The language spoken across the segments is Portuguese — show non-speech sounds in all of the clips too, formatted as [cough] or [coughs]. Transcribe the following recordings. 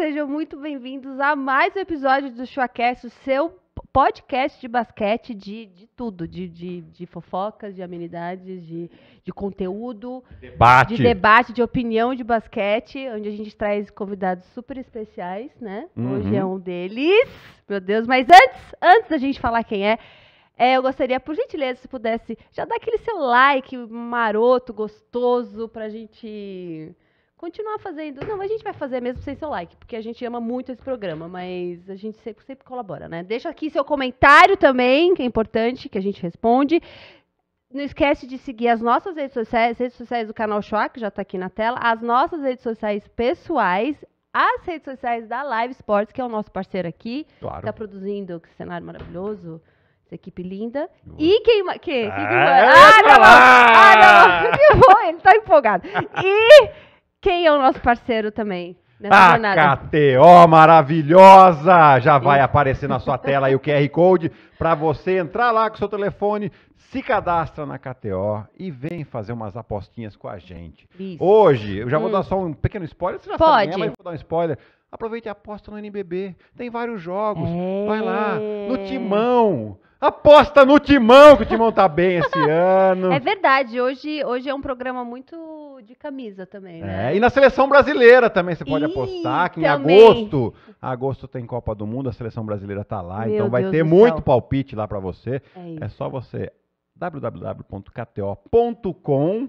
sejam muito bem-vindos a mais um episódio do Chuacast, o seu podcast de basquete, de, de tudo, de, de, de fofocas, de amenidades, de, de conteúdo, debate. de debate, de opinião de basquete, onde a gente traz convidados super especiais, né? Uhum. Hoje é um deles, meu Deus, mas antes, antes da gente falar quem é, é, eu gostaria, por gentileza, se pudesse, já dar aquele seu like maroto, gostoso, pra gente continuar fazendo. Não, a gente vai fazer mesmo sem seu like, porque a gente ama muito esse programa, mas a gente sempre, sempre colabora, né? Deixa aqui seu comentário também, que é importante, que a gente responde. Não esquece de seguir as nossas redes sociais, redes sociais do canal Shoa, que já está aqui na tela, as nossas redes sociais pessoais, as redes sociais da Live Sports, que é o nosso parceiro aqui, claro. está produzindo esse cenário maravilhoso equipe linda. E quem. Que, que, que, ah, que é ah, ah, não, ah, [laughs] não! que bom, Ele tá empolgado. E quem é o nosso parceiro também? A ah, jornada. KTO maravilhosa! Já vai aparecer na sua tela aí o QR Code para você entrar lá com seu telefone, se cadastra na KTO e vem fazer umas apostinhas com a gente. Isso. Hoje, eu já vou hum. dar só um pequeno spoiler, você já é, Pode. sabe, né? mas vou dar um spoiler. Aproveita e aposta no NBB. Tem vários jogos. É. Vai lá, no Timão. Aposta no Timão, que o Timão tá bem esse [laughs] ano. É verdade. Hoje, hoje é um programa muito de camisa também, é, né? É, e na seleção brasileira também você pode apostar que também. em agosto, agosto tem Copa do Mundo, a seleção brasileira tá lá, Meu então vai Deus ter muito céu. palpite lá para você. É, é, só você www.kto.com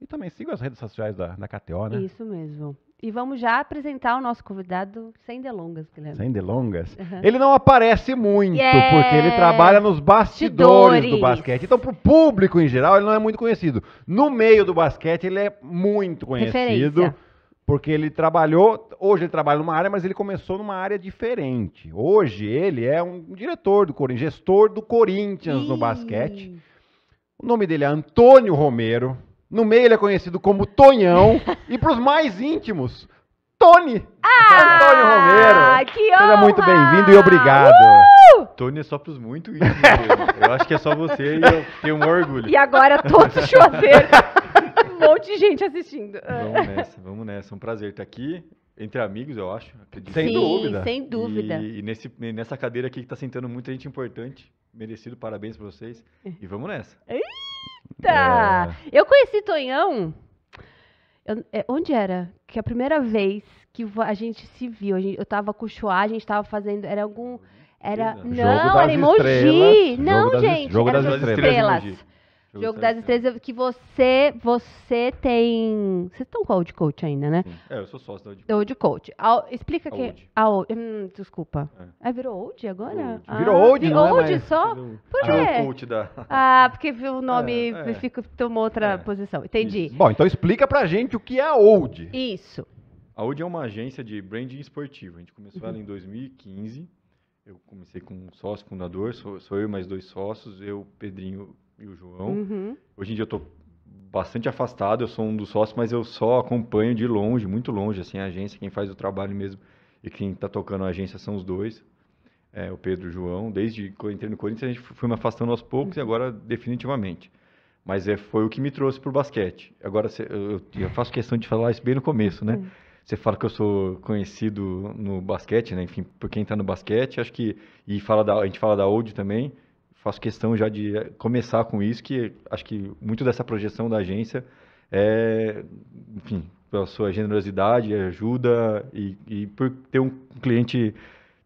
e também siga as redes sociais da, da KTO, né? Isso mesmo. E vamos já apresentar o nosso convidado sem delongas, Guilherme. Sem delongas? Uhum. Ele não aparece muito, yeah. porque ele trabalha nos bastidores Tidores. do basquete. Então, para o público em geral, ele não é muito conhecido. No meio do basquete, ele é muito conhecido. Referência. Porque ele trabalhou, hoje ele trabalha numa área, mas ele começou numa área diferente. Hoje ele é um diretor do Corinthians, gestor do Corinthians Ih. no basquete. O nome dele é Antônio Romero. No meio ele é conhecido como Tonhão. [laughs] e pros mais íntimos, Tony. Ah, Antônio Romero. Que honra. Seja muito bem-vindo e obrigado. Uh! Tony é só pros muito íntimos. eu acho que é só você e eu tenho um orgulho. E agora todos chuveiros. um monte de gente assistindo. Vamos nessa, vamos nessa. É um prazer estar aqui entre amigos, eu acho. Acredito. Sem Sim, dúvida. Sem dúvida. E, e nesse, nessa cadeira aqui que tá sentando muita gente importante. Merecido, parabéns pra vocês. E vamos nessa. Ih! Eita! É. Eu conheci Tonhão. Eu, é, onde era? Que é a primeira vez que a gente se viu, gente, eu tava com o Chua, a gente tava fazendo. Era algum. Era. Não, era emoji! não, gente, jogo era das, das estrelas. estrelas. Jogo, Jogo das Estrelas, que você você tem. Vocês estão com a Old Coach ainda, né? Sim. É, eu sou sócio da Old Coach. Old Coach. A, explica a que. A old. Hum, desculpa. É. Ah, virou Old agora? Old. Ah, virou Old, não é Old é só? Por quê? Ah, coach da... [laughs] ah, porque viu o nome é, é. Fico, tomou outra é. posição. Entendi. Isso. Bom, então explica pra gente o que é a Old. Isso. A Old é uma agência de branding esportivo. A gente começou uhum. ela em 2015. Eu comecei com um sócio fundador, sou, sou eu mais dois sócios, eu, Pedrinho e o João. Uhum. Hoje em dia eu tô bastante afastado, eu sou um dos sócios, mas eu só acompanho de longe, muito longe, assim, a agência, quem faz o trabalho mesmo e quem está tocando a agência são os dois, é, o Pedro e o João. Desde que eu entrei no Corinthians, a gente foi me afastando aos poucos e uhum. agora definitivamente. Mas é, foi o que me trouxe para o basquete. Agora, eu, eu, faço questão de falar isso bem no começo, né? Uhum. Você fala que eu sou conhecido no basquete, né? Enfim, por quem está no basquete, acho que... E fala da, a gente fala da Old também, faço questão já de eh, começar com isso, que acho que muito dessa projeção da agência é, enfim, pela sua generosidade, ajuda e, e por ter um cliente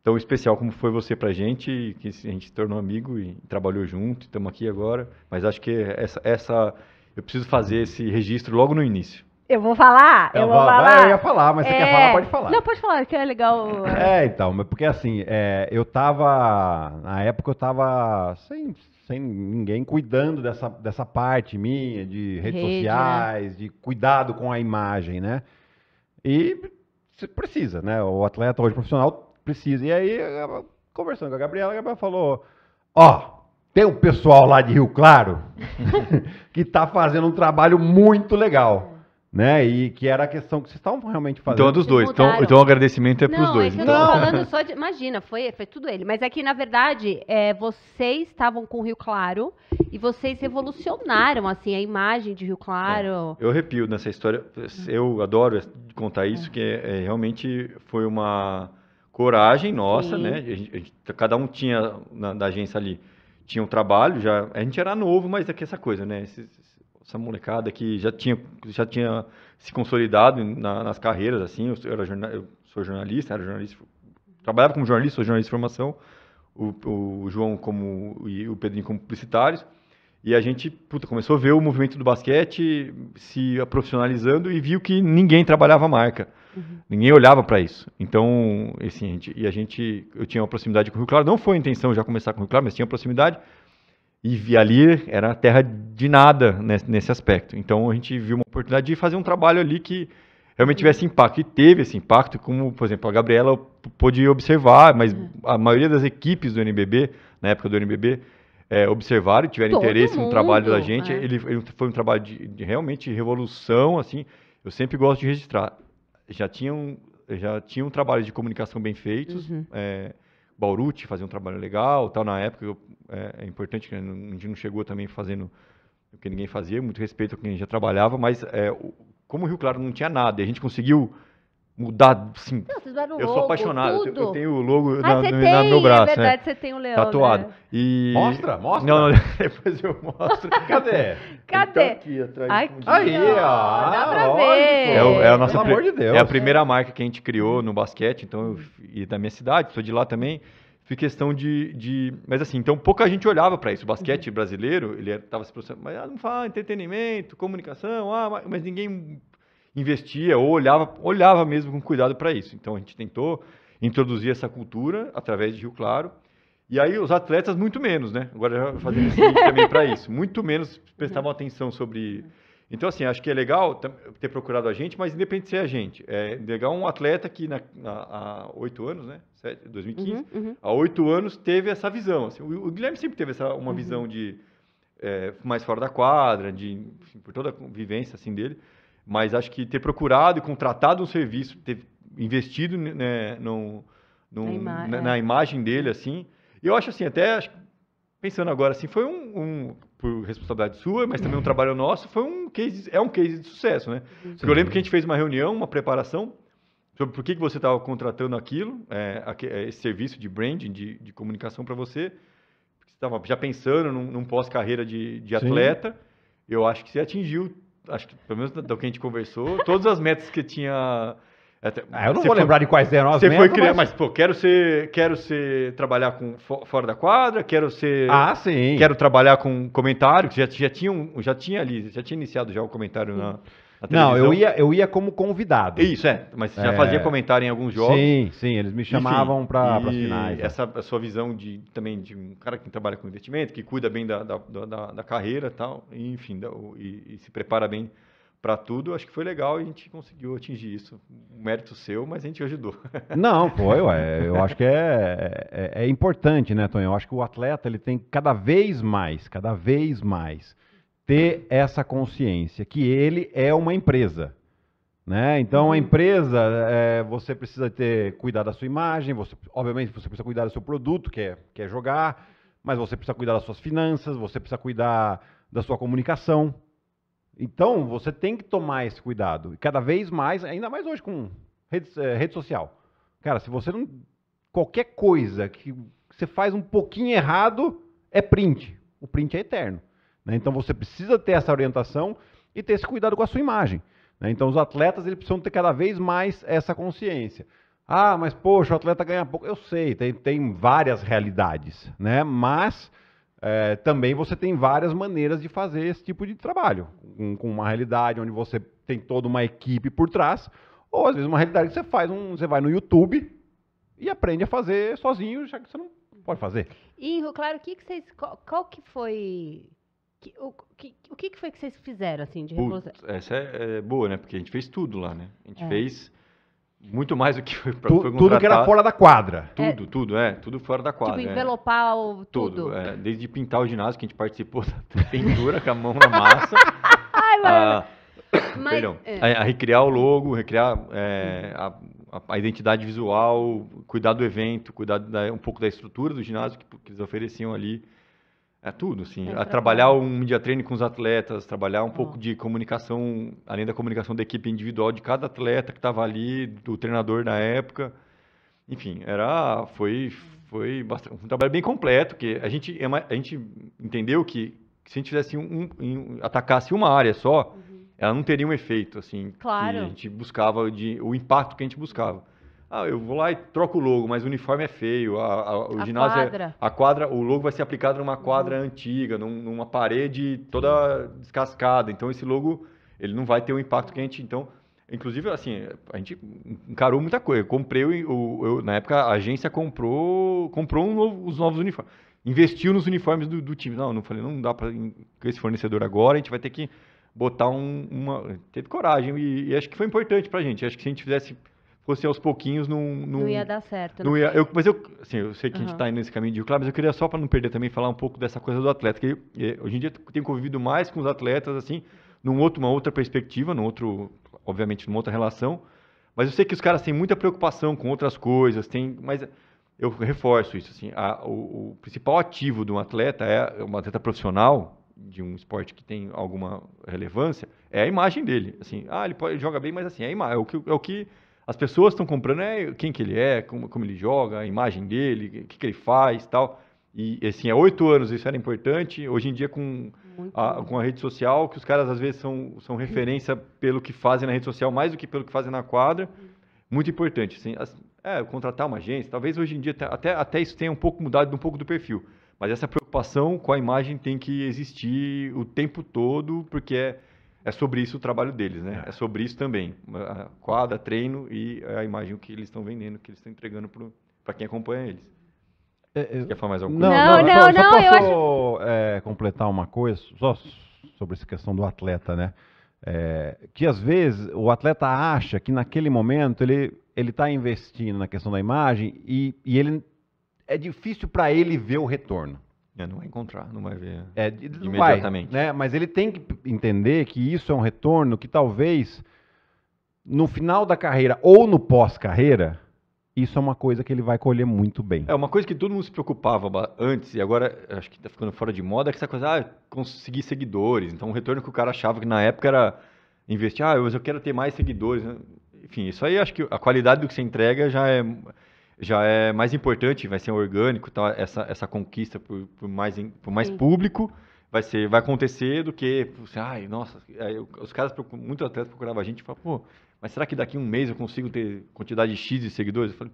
tão especial como foi você para a gente, que a gente se tornou amigo e trabalhou junto, estamos aqui agora. Mas acho que essa, essa eu preciso fazer esse registro logo no início. Eu vou falar? eu, vou falar. eu ia falar, mas é... você quer falar, é, pode falar. Não, pode falar, que é legal. É, então, porque assim, é, eu tava. Na época eu tava sem, sem ninguém cuidando dessa, dessa parte minha, de redes Rede, né? sociais, né? de cuidado com a imagem, né? E você precisa, né? O atleta hoje profissional precisa. E aí, conversando com a Gabriela, a Gabriela falou: Ó, oh, tem um pessoal lá de Rio Claro [laughs] [laughs] que tá fazendo um trabalho muito legal né? E que era a questão que vocês estavam realmente fazendo. Então é dos dois. Então, mudaram. Então, então o agradecimento é para os é dois. É que então. eu tô [laughs] falando só de. Imagina, foi, foi tudo ele. Mas é que, na verdade, é, vocês estavam com o Rio Claro e vocês revolucionaram assim, a imagem de Rio Claro. É, eu arrepio nessa história. Eu adoro contar isso, é. que é, é, realmente foi uma coragem nossa, Sim. né? A gente, a gente, cada um tinha na, na agência ali tinha um trabalho já. A gente era novo, mas é que essa coisa, né? Esses, essa molecada que já tinha, já tinha se consolidado na, nas carreiras, assim, eu, era jornal, eu sou jornalista, era jornalista, trabalhava como jornalista, sou jornalista de formação, o, o João como, e o Pedrinho como publicitários, e a gente puta, começou a ver o movimento do basquete se profissionalizando e viu que ninguém trabalhava a marca. Uhum. Ninguém olhava para isso. Então, assim, a gente, e a gente, eu tinha uma proximidade com o Rio Claro. Não foi a intenção já começar com o Rio Claro, mas tinha proximidade. E ali era terra de nada nesse aspecto. Então a gente viu uma oportunidade de fazer um trabalho ali que realmente tivesse impacto. E teve esse impacto, como, por exemplo, a Gabriela pôde observar, mas é. a maioria das equipes do NBB, na época do NBB, é, observaram e tiveram Todo interesse mundo, no trabalho da gente. É. Ele, ele, foi um trabalho de, de realmente revolução, assim. Eu sempre gosto de registrar. Já tinham, já tinham trabalhos de comunicação bem feitos. Uhum. É, Bauruti fazia um trabalho legal, tal. Na época, eu, é, é, importante que a gente não chegou também fazendo o que ninguém fazia, muito respeito a quem já trabalhava, mas é, como o Rio Claro não tinha nada, a gente conseguiu mudar, assim. Não, vocês eu sou apaixonado. Tudo. Eu tenho o logo ah, na, no, tem, na meu é braço. É verdade, né? você tem o leão. Tatuado. Né? E... Mostra, mostra. Não, não, [laughs] depois eu mostro. [laughs] Cadê? Tá Cadê? Tá aqui atrás. Aqui, aí, ó. dá pra lógico. ver. É, é, a nossa, Pelo amor de Deus. É a primeira marca que a gente criou no basquete, então, eu, e da minha cidade, sou de lá também. Fui questão de, de. Mas assim, então pouca gente olhava para isso. O basquete uhum. brasileiro, ele estava se processando. Mas ah, não fala entretenimento, comunicação, ah, mas ninguém investia ou olhava, olhava mesmo com cuidado para isso. Então a gente tentou introduzir essa cultura através de Rio Claro. E aí os atletas muito menos, né? Agora já fazendo esse também para isso, muito menos prestavam atenção sobre. Então assim, acho que é legal ter procurado a gente, mas independente de ser a gente, é legal um atleta que na, na, há oito anos, né? 2015, uhum, uhum. há oito anos teve essa visão. Assim, o, o, Guilherme sempre teve essa uma uhum. visão de é, mais fora da quadra, de enfim, por toda a vivência assim dele. Mas acho que ter procurado e contratado um serviço, ter investido né, né, no, no, na, ima na, é. na, imagem dele, assim. Eu acho assim, até pensando agora, assim, foi um, um por responsabilidade sua, mas também um trabalho nosso, foi um case, é um case de sucesso, né? Sim. Porque eu lembro que a gente fez uma reunião, uma preparação sobre por que, que você estava contratando aquilo, é, é, esse serviço de branding, de, de comunicação para você. Você estava já pensando num, num pós-carreira de, de atleta. Eu acho que você atingiu acho que pelo menos do que a gente conversou, todas as metas que tinha. Até, ah, eu não vou foi, lembrar de quais eram as você Foi criar, mas... mas, pô, quero ser, quero ser trabalhar com fora da quadra, quero ser. Ah, sim. Quero trabalhar com comentário, que já, já, tinha, um, já tinha ali, já tinha iniciado já o comentário na não, eu ia, eu ia como convidado. Isso, é. Mas você é... já fazia comentário em alguns jogos. Sim, sim, eles me chamavam para as finais. É. Essa é. a sua visão de também de um cara que trabalha com investimento, que cuida bem da, da, da, da carreira tal, e, enfim, da, e, e se prepara bem para tudo, acho que foi legal e a gente conseguiu atingir isso. Um mérito seu, mas a gente ajudou. [laughs] Não, foi, ué. Eu acho que é, é, é importante, né, Tony? Eu acho que o atleta ele tem cada vez mais, cada vez mais ter essa consciência que ele é uma empresa. Né? Então, a uhum. empresa, é, você precisa ter cuidado da sua imagem, você, obviamente você precisa cuidar do seu produto, que é, que é jogar, mas você precisa cuidar das suas finanças, você precisa cuidar da sua comunicação. Então, você tem que tomar esse cuidado. E cada vez mais, ainda mais hoje com rede, é, rede social. Cara, se você não. Qualquer coisa que você faz um pouquinho errado, é print. O print é eterno. Né? Então você precisa ter essa orientação e ter esse cuidado com a sua imagem. Né? Então os atletas eles precisam ter cada vez mais essa consciência. Ah, mas poxa, o atleta ganha pouco. Eu sei, tem, tem várias realidades, né? Mas é, também você tem várias maneiras de fazer esse tipo de trabalho. Um, com uma realidade onde você tem toda uma equipe por trás, ou às vezes uma realidade que você faz um. Você vai no YouTube e aprende a fazer sozinho, já que você não pode fazer. E, claro, o que, que vocês. Qual, qual que foi que, o que, o que foi que vocês fizeram, assim, de Essa é, é, boa, né? Porque a gente fez tudo lá, né? A gente é. fez muito mais do que foi, tu, foi Tudo que era fora da quadra. Tudo, é. tudo, é. Tudo fora da quadra. Tipo, é. envelopar o... Tudo. tudo. É, desde pintar o ginásio, que a gente participou [laughs] da pintura com a mão na massa. [laughs] Ai, mano. A, ah, [coughs] Mas, perdão. A, é. a, recriar o logo, recriar a, a, identidade visual, cuidar do evento, cuidar da, um pouco da estrutura do ginásio que, que eles ofereciam ali. É tudo, assim. É trabalhar um media training com os atletas, trabalhar um pouco de comunicação, além da comunicação da equipe individual de cada atleta que estava ali, do treinador na época. Enfim, era foi foi bastante, um trabalho bem completo, que a gente é a gente entendeu que, se a gente fizesse um, um, atacasse uma área só, uhum. ela não teria um efeito assim claro. que a gente buscava de o impacto que a gente buscava. Ah, eu vou lá e troco o logo, mas o uniforme é feio. A, a o a ginásio é- quadra. É, a quadra, o logo vai ser aplicado numa quadra uhum. antiga, num, numa parede toda descascada. Então esse logo ele não vai ter o impacto que a gente. Então, inclusive assim, a gente encarou muita coisa. Eu comprei o, eu, na época a agência comprou comprou um novo, os novos uniformes, investiu nos uniformes do, do time. Não, não falei, não dá para esse fornecedor agora. A gente vai ter que botar um, uma, teve coragem e, e acho que foi importante para a gente. Acho que se a gente fizesse fosse tipo assim, aos pouquinhos, não... Não, não ia dar certo. Não né? ia, eu, mas eu, assim, eu sei que a gente está indo nesse caminho de claro, mas eu queria só para não perder também falar um pouco dessa coisa do atleta, que eu, é, hoje em dia tenho convivido mais com os atletas, assim, num outro, uma outra perspectiva, num outro, obviamente, numa outra relação, mas eu sei que os caras têm muita preocupação com outras coisas, tem, mas eu reforço isso, assim, a, o, o, principal ativo de um atleta, é um atleta profissional, de um esporte que tem alguma relevância, é a imagem dele, assim, ah, ele, pode, ele joga bem, mas assim, é, a imagem, é o que, é o que as pessoas estão comprando é quem que ele é, como, como ele joga, a imagem dele, o que, que ele faz tal. E assim, há oito anos isso era importante. Hoje em dia, com a, com a rede social, que os caras às vezes são, são referência pelo que fazem na rede social mais do que pelo que fazem na quadra. Uhum. Muito importante. Assim, as, é, contratar uma agência, talvez hoje em dia até, até isso tenha um pouco mudado um pouco do perfil. Mas essa preocupação com a imagem tem que existir o tempo todo, porque é é sobre isso o trabalho deles, né? É, é sobre isso também. A quadra, treino e a imagem que eles estão vendendo, que eles estão entregando para quem acompanha eles. É, eu... Quer falar mais alguma coisa? Não, não, não. Só, não, só não acho... é, completar uma coisa, só sobre essa questão do atleta, né? É, que às vezes o atleta acha que naquele momento ele ele está investindo na questão da imagem e, e ele é difícil para ele ver o retorno. É, não vai encontrar, não vai ver é, imediatamente. Vai, né? Mas ele tem que entender que isso é um retorno que talvez no final da carreira ou no pós-carreira, isso é uma coisa que ele vai colher muito bem. É uma coisa que todo mundo se preocupava antes, e agora acho que está ficando fora de moda, é essa coisa, ah, conseguir seguidores. Então, o um retorno que o cara achava que na época era investir, ah, mas eu quero ter mais seguidores. Né? Enfim, isso aí acho que a qualidade do que você entrega já é já é mais importante, vai ser orgânico, tá? essa, essa conquista por, por mais, por mais público vai ser vai acontecer do que assim, ai nossa aí, os caras muito atletas procuravam a gente e falavam, pô mas será que daqui a um mês eu consigo ter quantidade de x de seguidores eu, falei,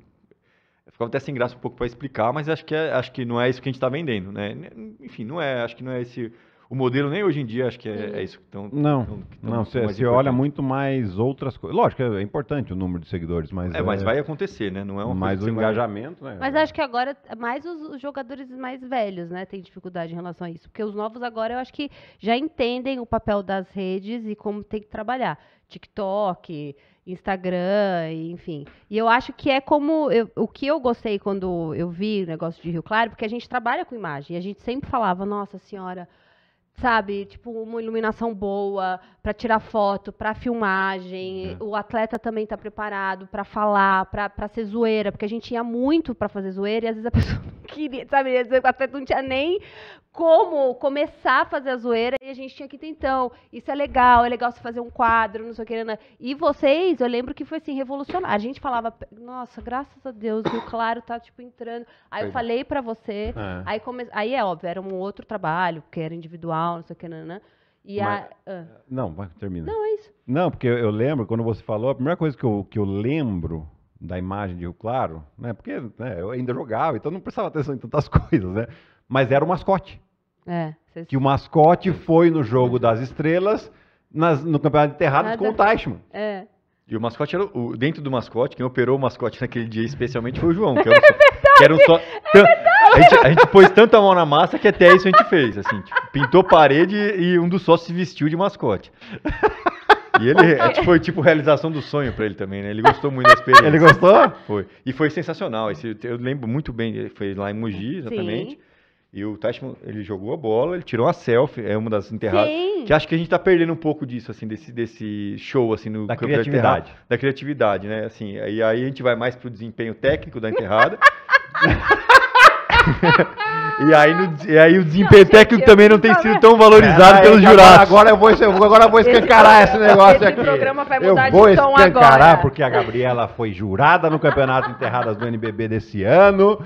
eu ficava até sem graça um pouco para explicar mas acho que é, acho que não é isso que a gente está vendendo né enfim não é acho que não é esse o modelo nem hoje em dia acho que é, é isso que estão. Não, que tão não você, olha muito mais outras coisas. Lógico, é, é importante o número de seguidores, mas. É, é mas vai acontecer, né? Não é um mais o engajamento, né? Mas acho que agora, é mais os, os, jogadores mais velhos, né, têm dificuldade em relação a isso. Porque os novos agora eu acho que já entendem o papel das redes e como tem que trabalhar. TikTok. Instagram, enfim. E eu acho que é como eu, o que eu gostei quando eu vi o negócio de Rio Claro, porque a gente trabalha com imagem. E a gente sempre falava, nossa senhora, sabe, tipo uma iluminação boa para tirar foto, para filmagem, uhum. o atleta também tá preparado para falar, para ser zoeira, porque a gente ia muito para fazer zoeira e às vezes a [laughs] pessoa não queria, sabe, o atleta não tinha nem como começar a fazer a zoeira e a gente tinha que ter, então, isso é legal, é legal você fazer um quadro, não sei o que, né? né. E vocês, eu lembro que foi assim, revolucionário. A gente falava, nossa, graças a Deus, o Claro tá, tipo, entrando. Aí eu é. falei para você, é. aí, come... aí é óbvio, era um outro trabalho, porque era individual, tal, não sei o que, nananã. E Mas, a, Não, vai, termina. Não, é isso. Não, porque eu, eu, lembro, quando você falou, a primeira coisa que eu, que eu lembro da imagem de Rio Claro, né? Porque né, eu ainda jogava, então não prestava atenção em tantas [laughs] coisas, né? Mas era o mascote. É. Vocês... Que o mascote foi no jogo das estrelas, nas, no campeonato de terrados Nada. com o Teichmann. É. E o mascote era o, dentro do mascote, quem operou o mascote naquele dia especialmente foi o João, que era, é um, [laughs] é verdade, que era um só, é a gente, a gente pôs tanta mão na massa que até isso a gente fez, assim, tipo, pintou parede e um dos sócios se vestiu de mascote. E ele foi tipo realização do sonho para ele também, né? Ele gostou muito da experiência. Ele gostou? Foi. E foi sensacional. Esse, eu lembro muito bem, foi lá em Mogi, exatamente. Sim. E o Tashman, ele jogou a bola, ele tirou uma selfie, é uma das enterradas. Sim. Que acho que a gente tá perdendo um pouco disso, assim, desse, desse show, assim, no da criatividade. Da, da criatividade, né? Assim, e aí a gente vai mais pro desempenho técnico da enterrada. [laughs] e aí, no, e aí o desempenho técnico também não tem sido tão valorizado é, pelos é, jurados. Agora eu vou, agora eu vou escancarar esse, esse negócio esse aqui. programa vai mudar eu vou de escancarar agora. porque a Gabriela foi jurada no Campeonato Enterradas do NBB desse ano.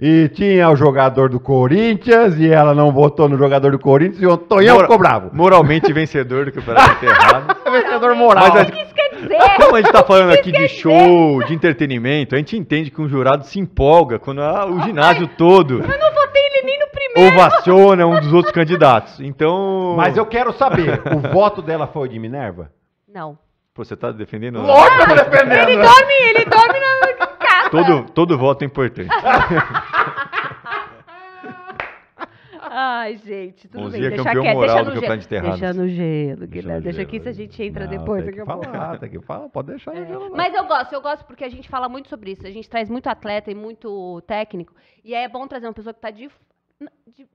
E tinha o jogador do Corinthians, e ela não votou no jogador do Corinthians, e o Tonhão Mora, ficou bravo. Moralmente vencedor do Campeonato Errado. [laughs] É vencedor moral. Mas, o que isso quer dizer? Como a gente está falando aqui de show, de entretenimento, a gente entende que um jurado se empolga quando a, ah, o ginásio todo... Eu não votei ele nem no primeiro. Ovaciona um dos outros candidatos, então... Mas eu quero saber, o voto dela foi de Minerva? Não. Pô, você está defendendo... Lógico que eu ah, defendendo! Ele dorme, ele dorme na... Casa. Todo, todo voto é importante. [laughs] Ai, gente, tudo Monzia bem. É campeão quieto, moral deixa no do gelo. deixa no gelo, Guilherme. Deixa, aqui se a gente entra não, depois. Tem que falar, tem que falar. Pode deixar é. no gelo. Mas eu gosto, eu gosto porque a gente fala muito sobre isso. A gente traz muito atleta e muito técnico. E aí é bom trazer uma pessoa que está de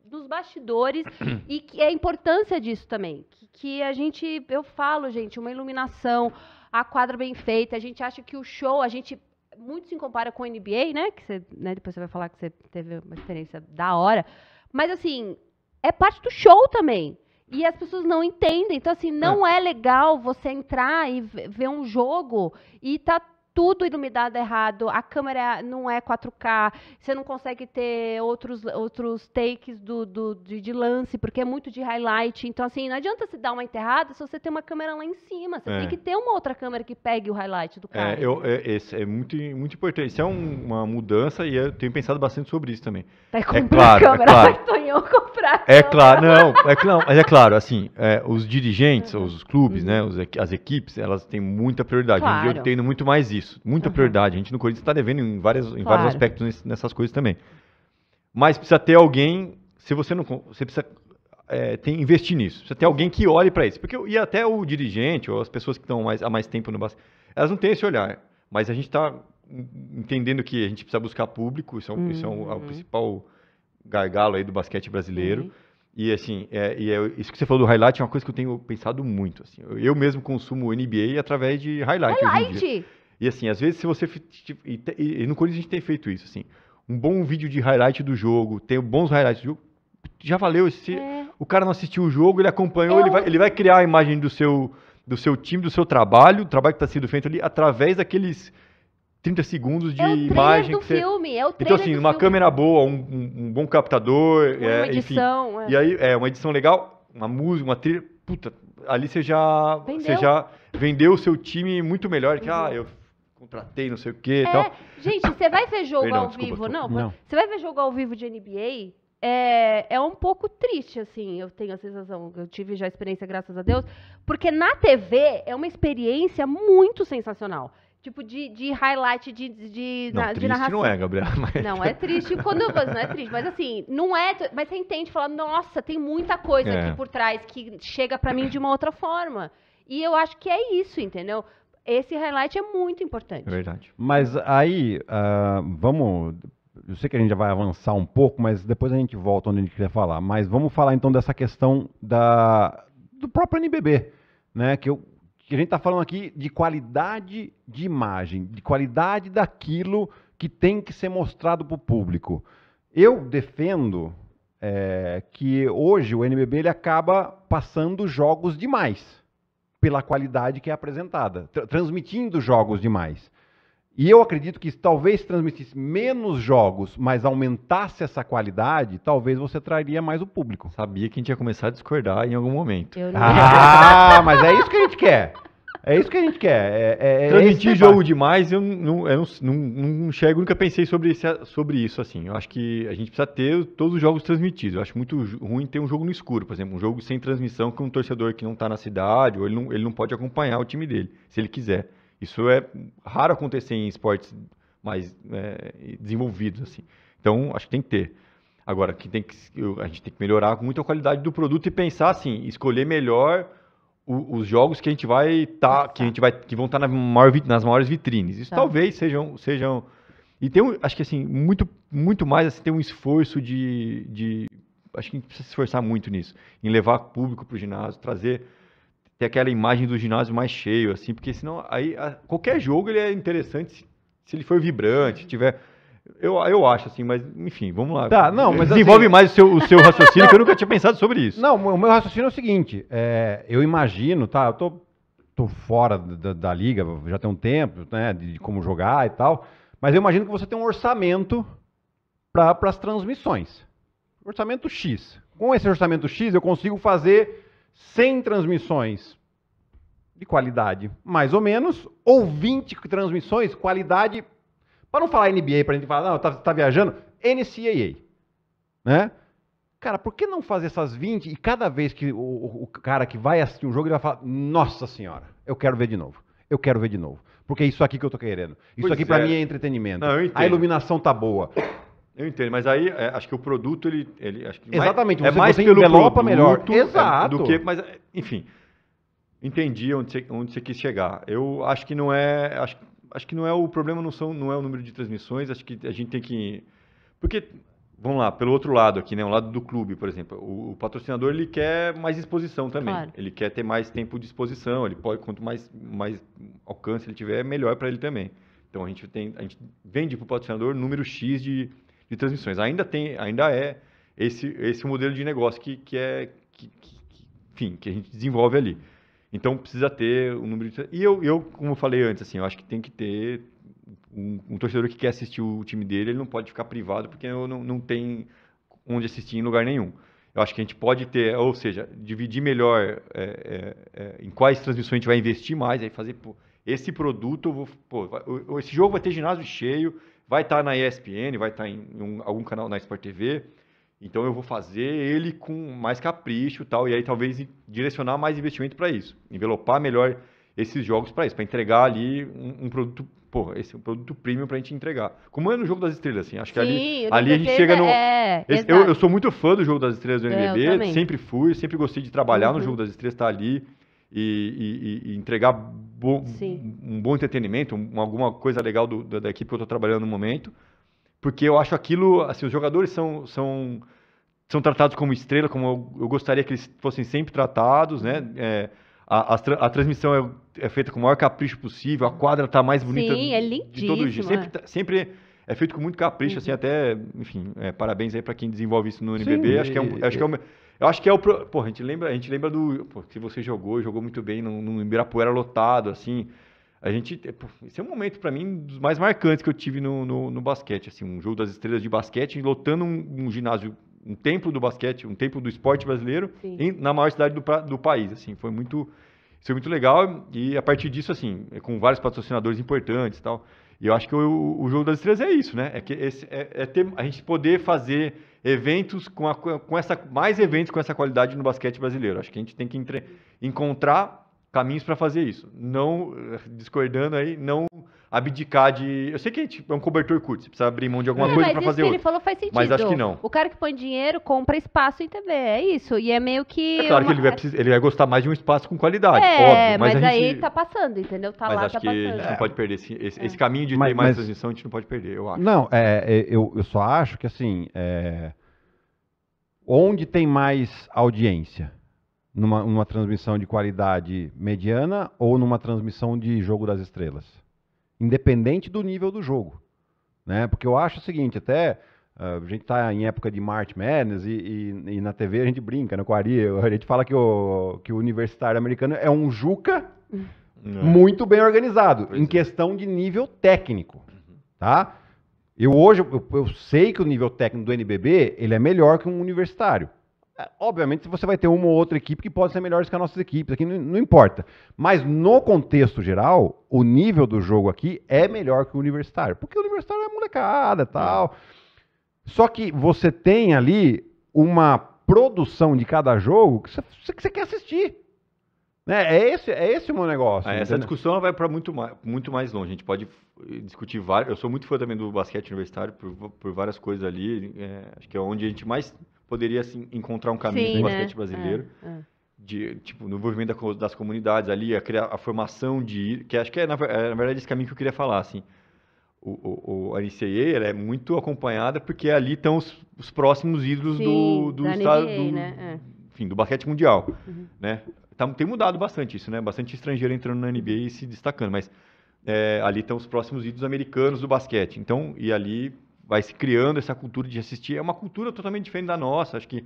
dos bastidores [coughs] e que é a importância disso também. Que, que, a gente, eu falo, gente, uma iluminação, a quadra bem feita, a gente acha que o show, a gente muito se compara com o NBA, né? Que você, né, depois você vai falar que você teve uma experiência da hora. Mas assim, é parte do show também. E as pessoas não entendem. Então, assim, não é, é legal você entrar e ver um jogo e tá tudo iluminado errado, a câmera não é 4K, você não consegue ter outros, outros takes do, do de, de, lance, porque é muito de highlight. Então, assim, não adianta se dar uma enterrada se você tem uma câmera lá em cima. Você é. tem que ter uma outra câmera que pegue o highlight do cara. É, eu, é, é muito, muito importante. Isso é um, uma mudança e eu tenho pensado bastante sobre isso também. é claro, é câmera, é claro. Tonhão comprar É claro, não, [laughs] é, mas é claro, assim, é, os dirigentes, uhum. os clubes, né, uhum. os, as equipes, elas têm muita prioridade. Claro. dia eu tenho muito mais isso disso, muita uhum. prioridade. A gente no Corinthians está devendo em, várias, em claro. vários aspectos nessas coisas também. Mas precisa ter alguém, se você não. Você precisa é, tem, investir nisso. Precisa ter alguém que olhe para isso. Porque, e até o dirigente, ou as pessoas que estão mais, há mais tempo no basquete, elas não têm esse olhar. Mas a gente está entendendo que a gente precisa buscar público, isso é, uhum. isso é o, é o uhum. principal gargalo aí do basquete brasileiro. Uhum. E assim, é, e é, isso que você falou do highlight é uma coisa que eu tenho pensado muito. Assim. Eu, eu mesmo consumo o NBA através de highlight. Highlight! E assim, às vezes se você e, no Corinthians a gente tem feito isso, assim, um bom vídeo de highlight do jogo, tem bons highlights do jogo, já valeu se é. o cara não assistiu o jogo, ele acompanhou, Eu... ele, é. vai, ele vai criar a imagem do seu do seu time, do seu trabalho, o trabalho que está sendo feito ali através daqueles 30 segundos de é imagem. Do que você... filme, é o então, assim, uma filme. câmera boa, um, um, um bom captador, uma é, edição, enfim. É. E aí, é uma edição legal, uma música, uma trilha. Puta, ali você já, vendeu. você já vendeu o seu time muito melhor. Que, uhum. ah, eu contratei, não sei o quê. É, tal. Gente, você vai ver jogo Perdão, ao desculpa, vivo, não? não? Você vai ver jogo ao vivo de NBA? É, é um pouco triste, assim, eu tenho a sensação. Eu tive já experiência, graças a Deus. Porque na TV é uma experiência muito sensacional. Tipo, de, de highlight, de, de, não, na, de narração. não é, Gabriel. Mas... [laughs] Não, é triste. Quando, não é triste, mas assim, não é... Mas você entende, fala, nossa, tem muita coisa é. aqui por trás que chega para mim de uma outra forma. E eu acho que é isso, entendeu? Esse highlight é muito importante. É verdade. Mas aí, uh, vamos. Eu sei que a gente já vai avançar um pouco, mas depois a gente volta onde a gente quer falar. Mas vamos falar então dessa questão da, do próprio NBB, né? Que, eu, que a gente está falando aqui de qualidade de imagem, de qualidade daquilo que tem que ser mostrado para o público. Eu defendo é, que hoje o NBB ele acaba passando jogos demais pela qualidade que é apresentada, tra transmitindo jogos demais. E eu acredito que talvez transmitisse menos jogos, mas aumentasse essa qualidade, talvez você traria mais o público. Sabia que a gente ia começar a discordar em algum momento. [laughs] Ah, mas é isso que a gente quer. É isso que a gente quer. É, é, é Transmitir jogo demais, eu, não, eu não, não, não enxergo, nunca pensei sobre, esse, sobre isso, assim. Eu acho que a gente precisa ter todos os jogos transmitidos. Eu acho muito ruim ter um jogo no escuro, por exemplo, um jogo sem transmissão com um torcedor que não está na cidade, ou ele não, ele não pode acompanhar o time dele, se ele quiser. Isso é raro acontecer em esportes mais é, desenvolvidos, assim. Então, acho que tem que ter. Agora, que tem que, a gente tem que melhorar muito a qualidade do produto e pensar assim, escolher melhor o, os jogos que a gente vai tá, que a gente vai que vão estar tá na maior, nas maiores vitrines. Isso tá. talvez sejam sejam e tem um, acho que assim muito muito mais assim, tem um esforço de, de acho que a gente precisa se esforçar muito nisso em levar público para o ginásio, trazer ter aquela imagem do ginásio mais cheio assim, porque senão aí a, qualquer jogo ele é interessante se, se ele for vibrante, tiver eu, eu acho, assim, mas enfim, vamos lá. Tá, não, mas assim, Desenvolve assim... mais o seu, o seu [laughs] raciocínio, que eu nunca tinha pensado sobre isso. Não, o meu raciocínio é o seguinte: é, eu imagino, tá? Eu tô, tô fora da, da liga, já tem um tempo, né? De, de como jogar e tal. Mas eu imagino que você tem um orçamento para as transmissões. Orçamento X. Com esse orçamento X, eu consigo fazer 100 transmissões de qualidade, mais ou menos, ou 20 transmissões, qualidade para não falar NBA, para a gente falar, não, tá, tá viajando, NCAA. Né? Cara, por que não fazer essas 20 e cada vez que o, o, cara que vai assistir um jogo, ele vai falar: Nossa Senhora, eu quero ver de novo. Eu quero ver de novo. Porque é isso aqui que eu tô querendo. Isso pois aqui é. para mim é entretenimento. Não, a iluminação tá boa. Eu entendo, mas aí é, acho que o produto ele, ele acho que exatamente mais, é você, é mais você pelo produto, melhor, exato, é, do que mas enfim entendi onde você, onde você quis chegar. Eu acho que não é acho, acho que não é o problema não são não é o número de transmissões, acho que a gente tem que porque vamos lá, pelo outro lado aqui, né, o lado do clube, por exemplo, o, o patrocinador ele quer mais exposição também. Claro. Ele quer ter mais tempo de exposição, ele pode quanto mais mais alcance ele tiver, é melhor para ele também. Então a gente tem a gente vende para o patrocinador número X de, de transmissões. Ainda tem, ainda é esse esse modelo de negócio que que é que, que, que enfim, que a gente desenvolve ali. Então precisa ter um número de. E eu, eu como eu falei antes, assim, eu acho que tem que ter um, um, torcedor que quer assistir o time dele, ele não pode ficar privado porque não, não tem onde assistir em lugar nenhum. Eu acho que a gente pode ter, ou seja, dividir melhor é, é, é, em quais transmissões a gente vai investir mais, aí fazer pô, esse produto, vou, pô, esse jogo vai ter ginásio cheio, vai estar tá na ESPN, vai estar tá em, em algum canal na Sport TV, então eu vou fazer ele com mais capricho, tal, e aí talvez direcionar mais investimento para isso, envelopar melhor esses jogos para isso, para entregar ali um, um produto, pô, esse é um produto premium para a gente entregar. Como é no jogo das estrelas assim, acho que Sim, ali, ali a gente chega no é, eu, eu, sou muito fã do jogo das estrelas do NBB, sempre fui, sempre gostei de trabalhar uhum. no jogo das estrelas, estar tá ali e, e, e entregar bo, um bom entretenimento, um, alguma coisa legal do, da, da equipe que eu estou trabalhando no momento porque eu acho aquilo, assim, os jogadores são, são, são tratados como estrela, como eu, eu gostaria que eles fossem sempre tratados, né? É, a, a, a, transmissão é, é, feita com o maior capricho possível, a quadra está mais bonita Sim, é de todos os dias. Sempre, tá, sempre é feito com muito capricho, assim, uhum. assim, até, enfim, é, parabéns aí para quem desenvolve isso no NBB. Sim, acho, que é um, acho que é um, eu acho que é o, pô, a gente lembra, a gente lembra do, pô, você jogou, jogou muito bem no, no Ibirapuera lotado, assim, a gente, é, esse é um momento para mim dos mais marcantes que eu tive no, no, no, basquete, assim, um jogo das estrelas de basquete, lotando um, um ginásio, um templo do basquete, um templo do esporte brasileiro, em, na maior cidade do, do país, assim, foi muito, foi muito legal e a partir disso, assim, é com vários patrocinadores importantes, e tal. E eu acho que o, o jogo das estrelas é isso, né? É que esse, é, é ter, a gente poder fazer eventos com, a, com essa mais eventos com essa qualidade no basquete brasileiro. Acho que a gente tem que entre, encontrar caminhos para fazer isso. Não, eh, discordando aí, não abdicar de. Eu sei que é tipo, é um cobertor curto, você precisa abrir mão de alguma não, coisa para fazer outra. Mas isso que ele falou faz sentido. Mas acho que não. O cara que põe dinheiro compra espaço em TV, é isso. E é meio que. É claro uma... que ele vai, precisar, ele vai gostar mais de um espaço com qualidade, é, óbvio. Mas, mas aí gente... tá passando, entendeu? Tá mas lá, acho tá que passando. A gente não pode perder esse, esse, é. esse caminho de mas, ter mais mas... transmissão, a gente não pode perder, eu acho. Não, é, é eu, eu só acho que assim. É... Onde tem mais audiência? numa, numa transmissão de qualidade mediana ou numa transmissão de jogo das estrelas. Independente do nível do jogo. Né? Porque eu acho o seguinte, até ah, a gente está em época de March Madness e, e, e, na TV a gente brinca, né, com a Ari, a gente fala que o, que o universitário americano é um juca muito bem organizado, pois em é. questão de nível técnico, tá? Eu hoje, eu, eu sei que o nível técnico do NBB, ele é melhor que um universitário. É, obviamente, você vai ter uma ou outra equipe que pode ser melhor que as nossas equipes, aqui não, não, importa. Mas no contexto geral, o nível do jogo aqui é melhor que o universitário, porque o universitário é molecada tal. Só que você tem ali uma produção de cada jogo que você, que você quer assistir. Né? É, esse, é esse o meu negócio. É, essa discussão vai para muito mais, muito mais longe. A gente pode eh, discutir vários. Eu sou muito fã também do basquete universitário por, por várias coisas ali. É, acho que é onde a gente mais poderia assim, encontrar um caminho Sim, né? basquete brasileiro. É, é. De, tipo, no envolvimento das comunidades ali, a, a, formação de... Que acho que é na, é, na, verdade, esse caminho que eu queria falar, assim. O, o, o a NCAA é muito acompanhada porque ali estão os, os próximos ídolos Sim, do, do estado... NBA, do, né? É. Enfim, do basquete mundial, uhum. né? Tá, tem mudado bastante isso, né? Bastante estrangeiro entrando na NBA e se destacando, mas... É, ali estão os próximos ídolos americanos do basquete. Então, e ali vai se criando essa cultura de assistir. É uma cultura totalmente diferente da nossa. Acho que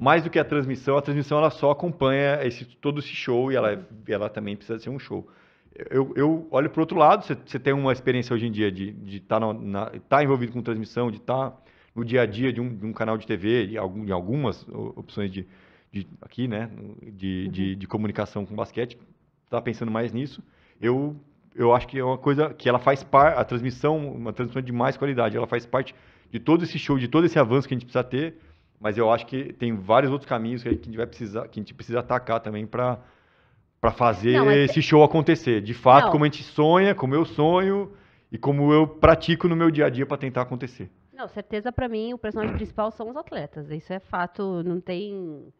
mais do que a transmissão, a transmissão ela só acompanha esse, todo esse show e ela, é, ela também precisa ser um show. Eu, eu olho para o outro lado, você, tem uma experiência hoje em dia de estar tá na, tá envolvido com transmissão, de estar tá no dia a dia de um, de um canal de TV, de, algum, de algumas opções de, de aqui, né, de, de, uhum. de, comunicação com basquete, está pensando mais nisso. Eu eu acho que é uma coisa que ela faz parte, a transmissão, uma transmissão de mais qualidade, ela faz parte de todo esse show, de todo esse avanço que a gente precisa ter, mas eu acho que tem vários outros caminhos que a gente vai precisar, que a gente precisa atacar também para para fazer não, esse show acontecer, de fato, não. como a gente sonha, como eu sonho e como eu pratico no meu dia a dia para tentar acontecer. Não, certeza para mim, o personagem principal são os atletas. Isso é fato, não tem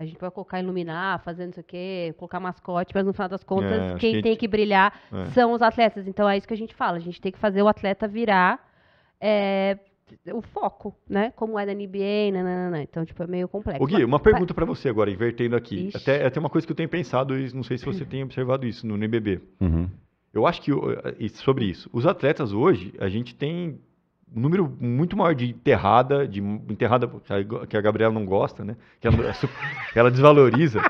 a gente vai colocar, iluminar, fazer não sei o quê, colocar mascote, mas no final das contas, é, quem que tem que brilhar é. são os atletas. Então é isso que a gente fala. A gente tem que fazer o atleta virar é, o foco, né? Como é da NBA, nananana. Então, tipo, é meio complexo. O Gui, uma pergunta para você agora, invertendo aqui. Até, até uma coisa que eu tenho pensado, e não sei se você hum. tem observado isso no NBB. Uhum. Eu acho que, sobre isso, os atletas hoje, a gente tem um número muito maior de enterrada, de enterrada que a Gabriela não gosta, né? Que ela, ela desvaloriza.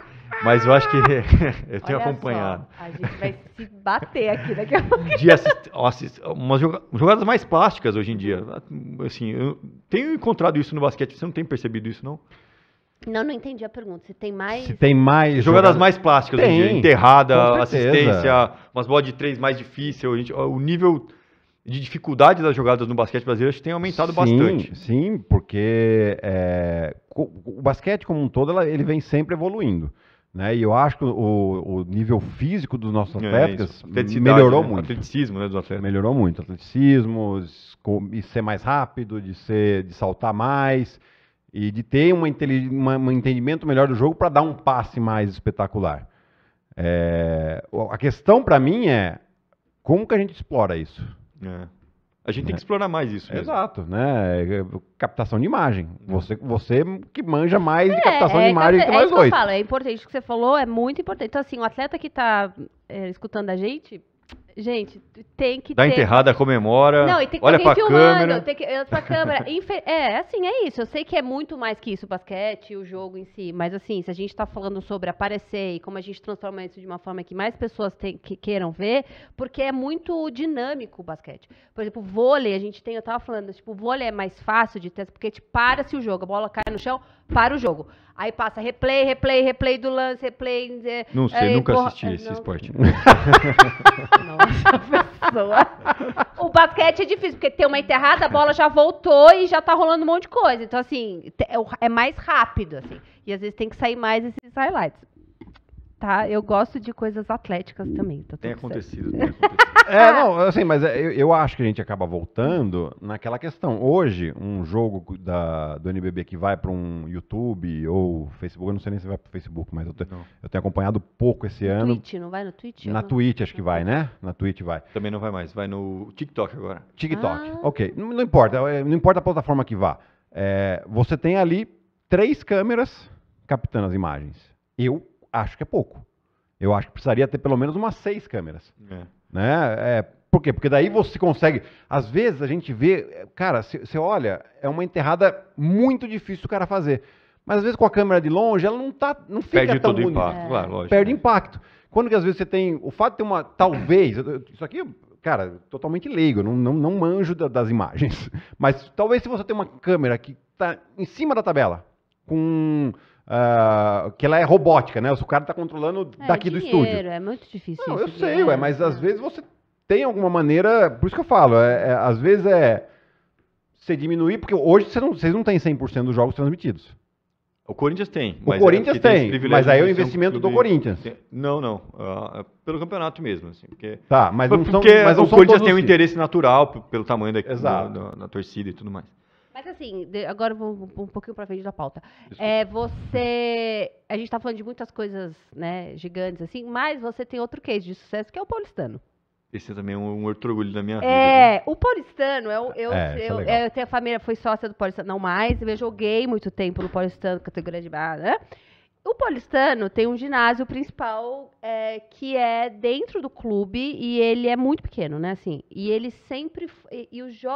Mas eu acho que [laughs] eu tenho Olha acompanhado. Só, a gente vai se bater aqui daqui a pouco. De assist, assist, umas jogadas mais plásticas hoje em dia. Assim, eu tenho encontrado isso no basquete. Você não tem percebido isso, não? Não, não entendi a pergunta. Se tem mais. Se tem mais. Jogadas, jogadas... mais plásticas tem, hoje em dia. Enterrada, assistência, umas bolas de três mais difíceis. O nível de dificuldade das jogadas no basquete brasileiro tem aumentado sim, bastante. Sim, porque é, o basquete como um todo ele vem sempre evoluindo. Né? E eu acho que o, o nível físico dos nossos é, atletas é, melhorou né? muito. Atleticismo né, dos atletas. Melhorou muito. Atleticismo, de ser mais rápido, de, ser, de saltar mais e de ter uma, uma, um entendimento melhor do jogo para dar um passe mais espetacular. É, a questão para mim é como que a gente explora isso? É. A gente tem que né? explorar mais isso. Mesmo. Exato, né? É, é captação de imagem. Você, você que manja mais de é, captação é, de imagem que nós é dois. Que eu falo, é importante o que você falou, é muito importante. Então, assim, o atleta que está escutando a gente, Gente, tem que Dá ter... enterrada, comemora. Não, e tem que olha pra filmando, câmera. tem que olha pra câmera. [laughs] é, assim, é isso. Eu sei que é muito mais que isso, o basquete, o jogo em si, mas assim, se a gente tá falando sobre aparecer e como a gente transforma isso de uma forma que mais pessoas tem, que queiram ver, porque é muito dinâmico o basquete. Por exemplo, vôlei, a gente tem, eu tava falando, tipo, vôlei é mais fácil de ter, porque te para se o jogo, a bola cai no chão, para o jogo. Aí passa replay, replay, replay do lance, replay. É, não sei, é, nunca porra, assisti é, esse não. esporte. [laughs] [laughs] Nossa, pessoa. O basquete é difícil, porque tem uma enterrada, a bola já voltou e já tá rolando um monte de coisa. Então, assim, é, é mais rápido, assim. E às vezes tem que sair mais esses highlights tá? Eu gosto de coisas atléticas também. Tá tem acontecido, tem [laughs] acontecido. é, não, assim, mas é, eu, eu, acho que a gente acaba voltando naquela questão. Hoje, um jogo da, do NBB que vai para um YouTube ou Facebook, eu não sei nem se vai para Facebook, mas eu, te, eu tenho acompanhado pouco esse no ano. Twitch, não vai no Twitch? Na não? Twitch acho que vai, né? Na Twitch vai. Também não vai mais, vai no TikTok agora. TikTok, ah. ok. Não, não, importa, é, não importa a plataforma que vá. É, você tem ali três câmeras captando as imagens. Eu acho que é pouco. Eu acho que precisaria ter pelo menos umas seis câmeras. É. Né? É, por quê? Porque daí você consegue. Às vezes a gente vê. Cara, você olha, é uma enterrada muito difícil o cara fazer. Mas às vezes com a câmera de longe, ela não, tá, não fica Perde tão todo bonita. Impacto, é. claro, lógico, Perde né? impacto. Quando que às vezes você tem. O fato de ter uma. Talvez. Isso aqui, cara, totalmente leigo, não, não, não manjo da, das imagens. [laughs] Mas talvez se você tem uma câmera que está em cima da tabela, com Uh, que ela é robótica, né? O cara tá controlando é, daqui dinheiro, do estúdio. É muito difícil. Não, eu sei, ué, é mas às vezes você tem alguma maneira. Por isso que eu falo, é, é, às vezes é você diminuir, porque hoje você não, vocês não têm 100% dos jogos transmitidos. O Corinthians tem. O é, Corinthians tem, tem mas aí é o investimento do Corinthians. Não, não. Uh, pelo campeonato mesmo. Assim, porque, tá, mas não porque são, mas não o Corinthians tem um assim. interesse natural pelo tamanho da, da, da, da torcida e tudo mais. Mas assim, agora vou um pouquinho para frente da pauta. É, você. A gente está falando de muitas coisas, né, gigantes, assim, mas você tem outro case de sucesso que é o paulistano. Esse é também é um outro orgulho da minha é, vida. É, o paulistano, eu, eu, é, é eu, é eu, tenho a família, fui sócia do paulistano, não mais, eu joguei muito tempo no paulistano, categoria de base, né? O paulistano tem um ginásio principal é, que é dentro do clube e ele é muito pequeno, né? Assim, e ele sempre. E, e o jo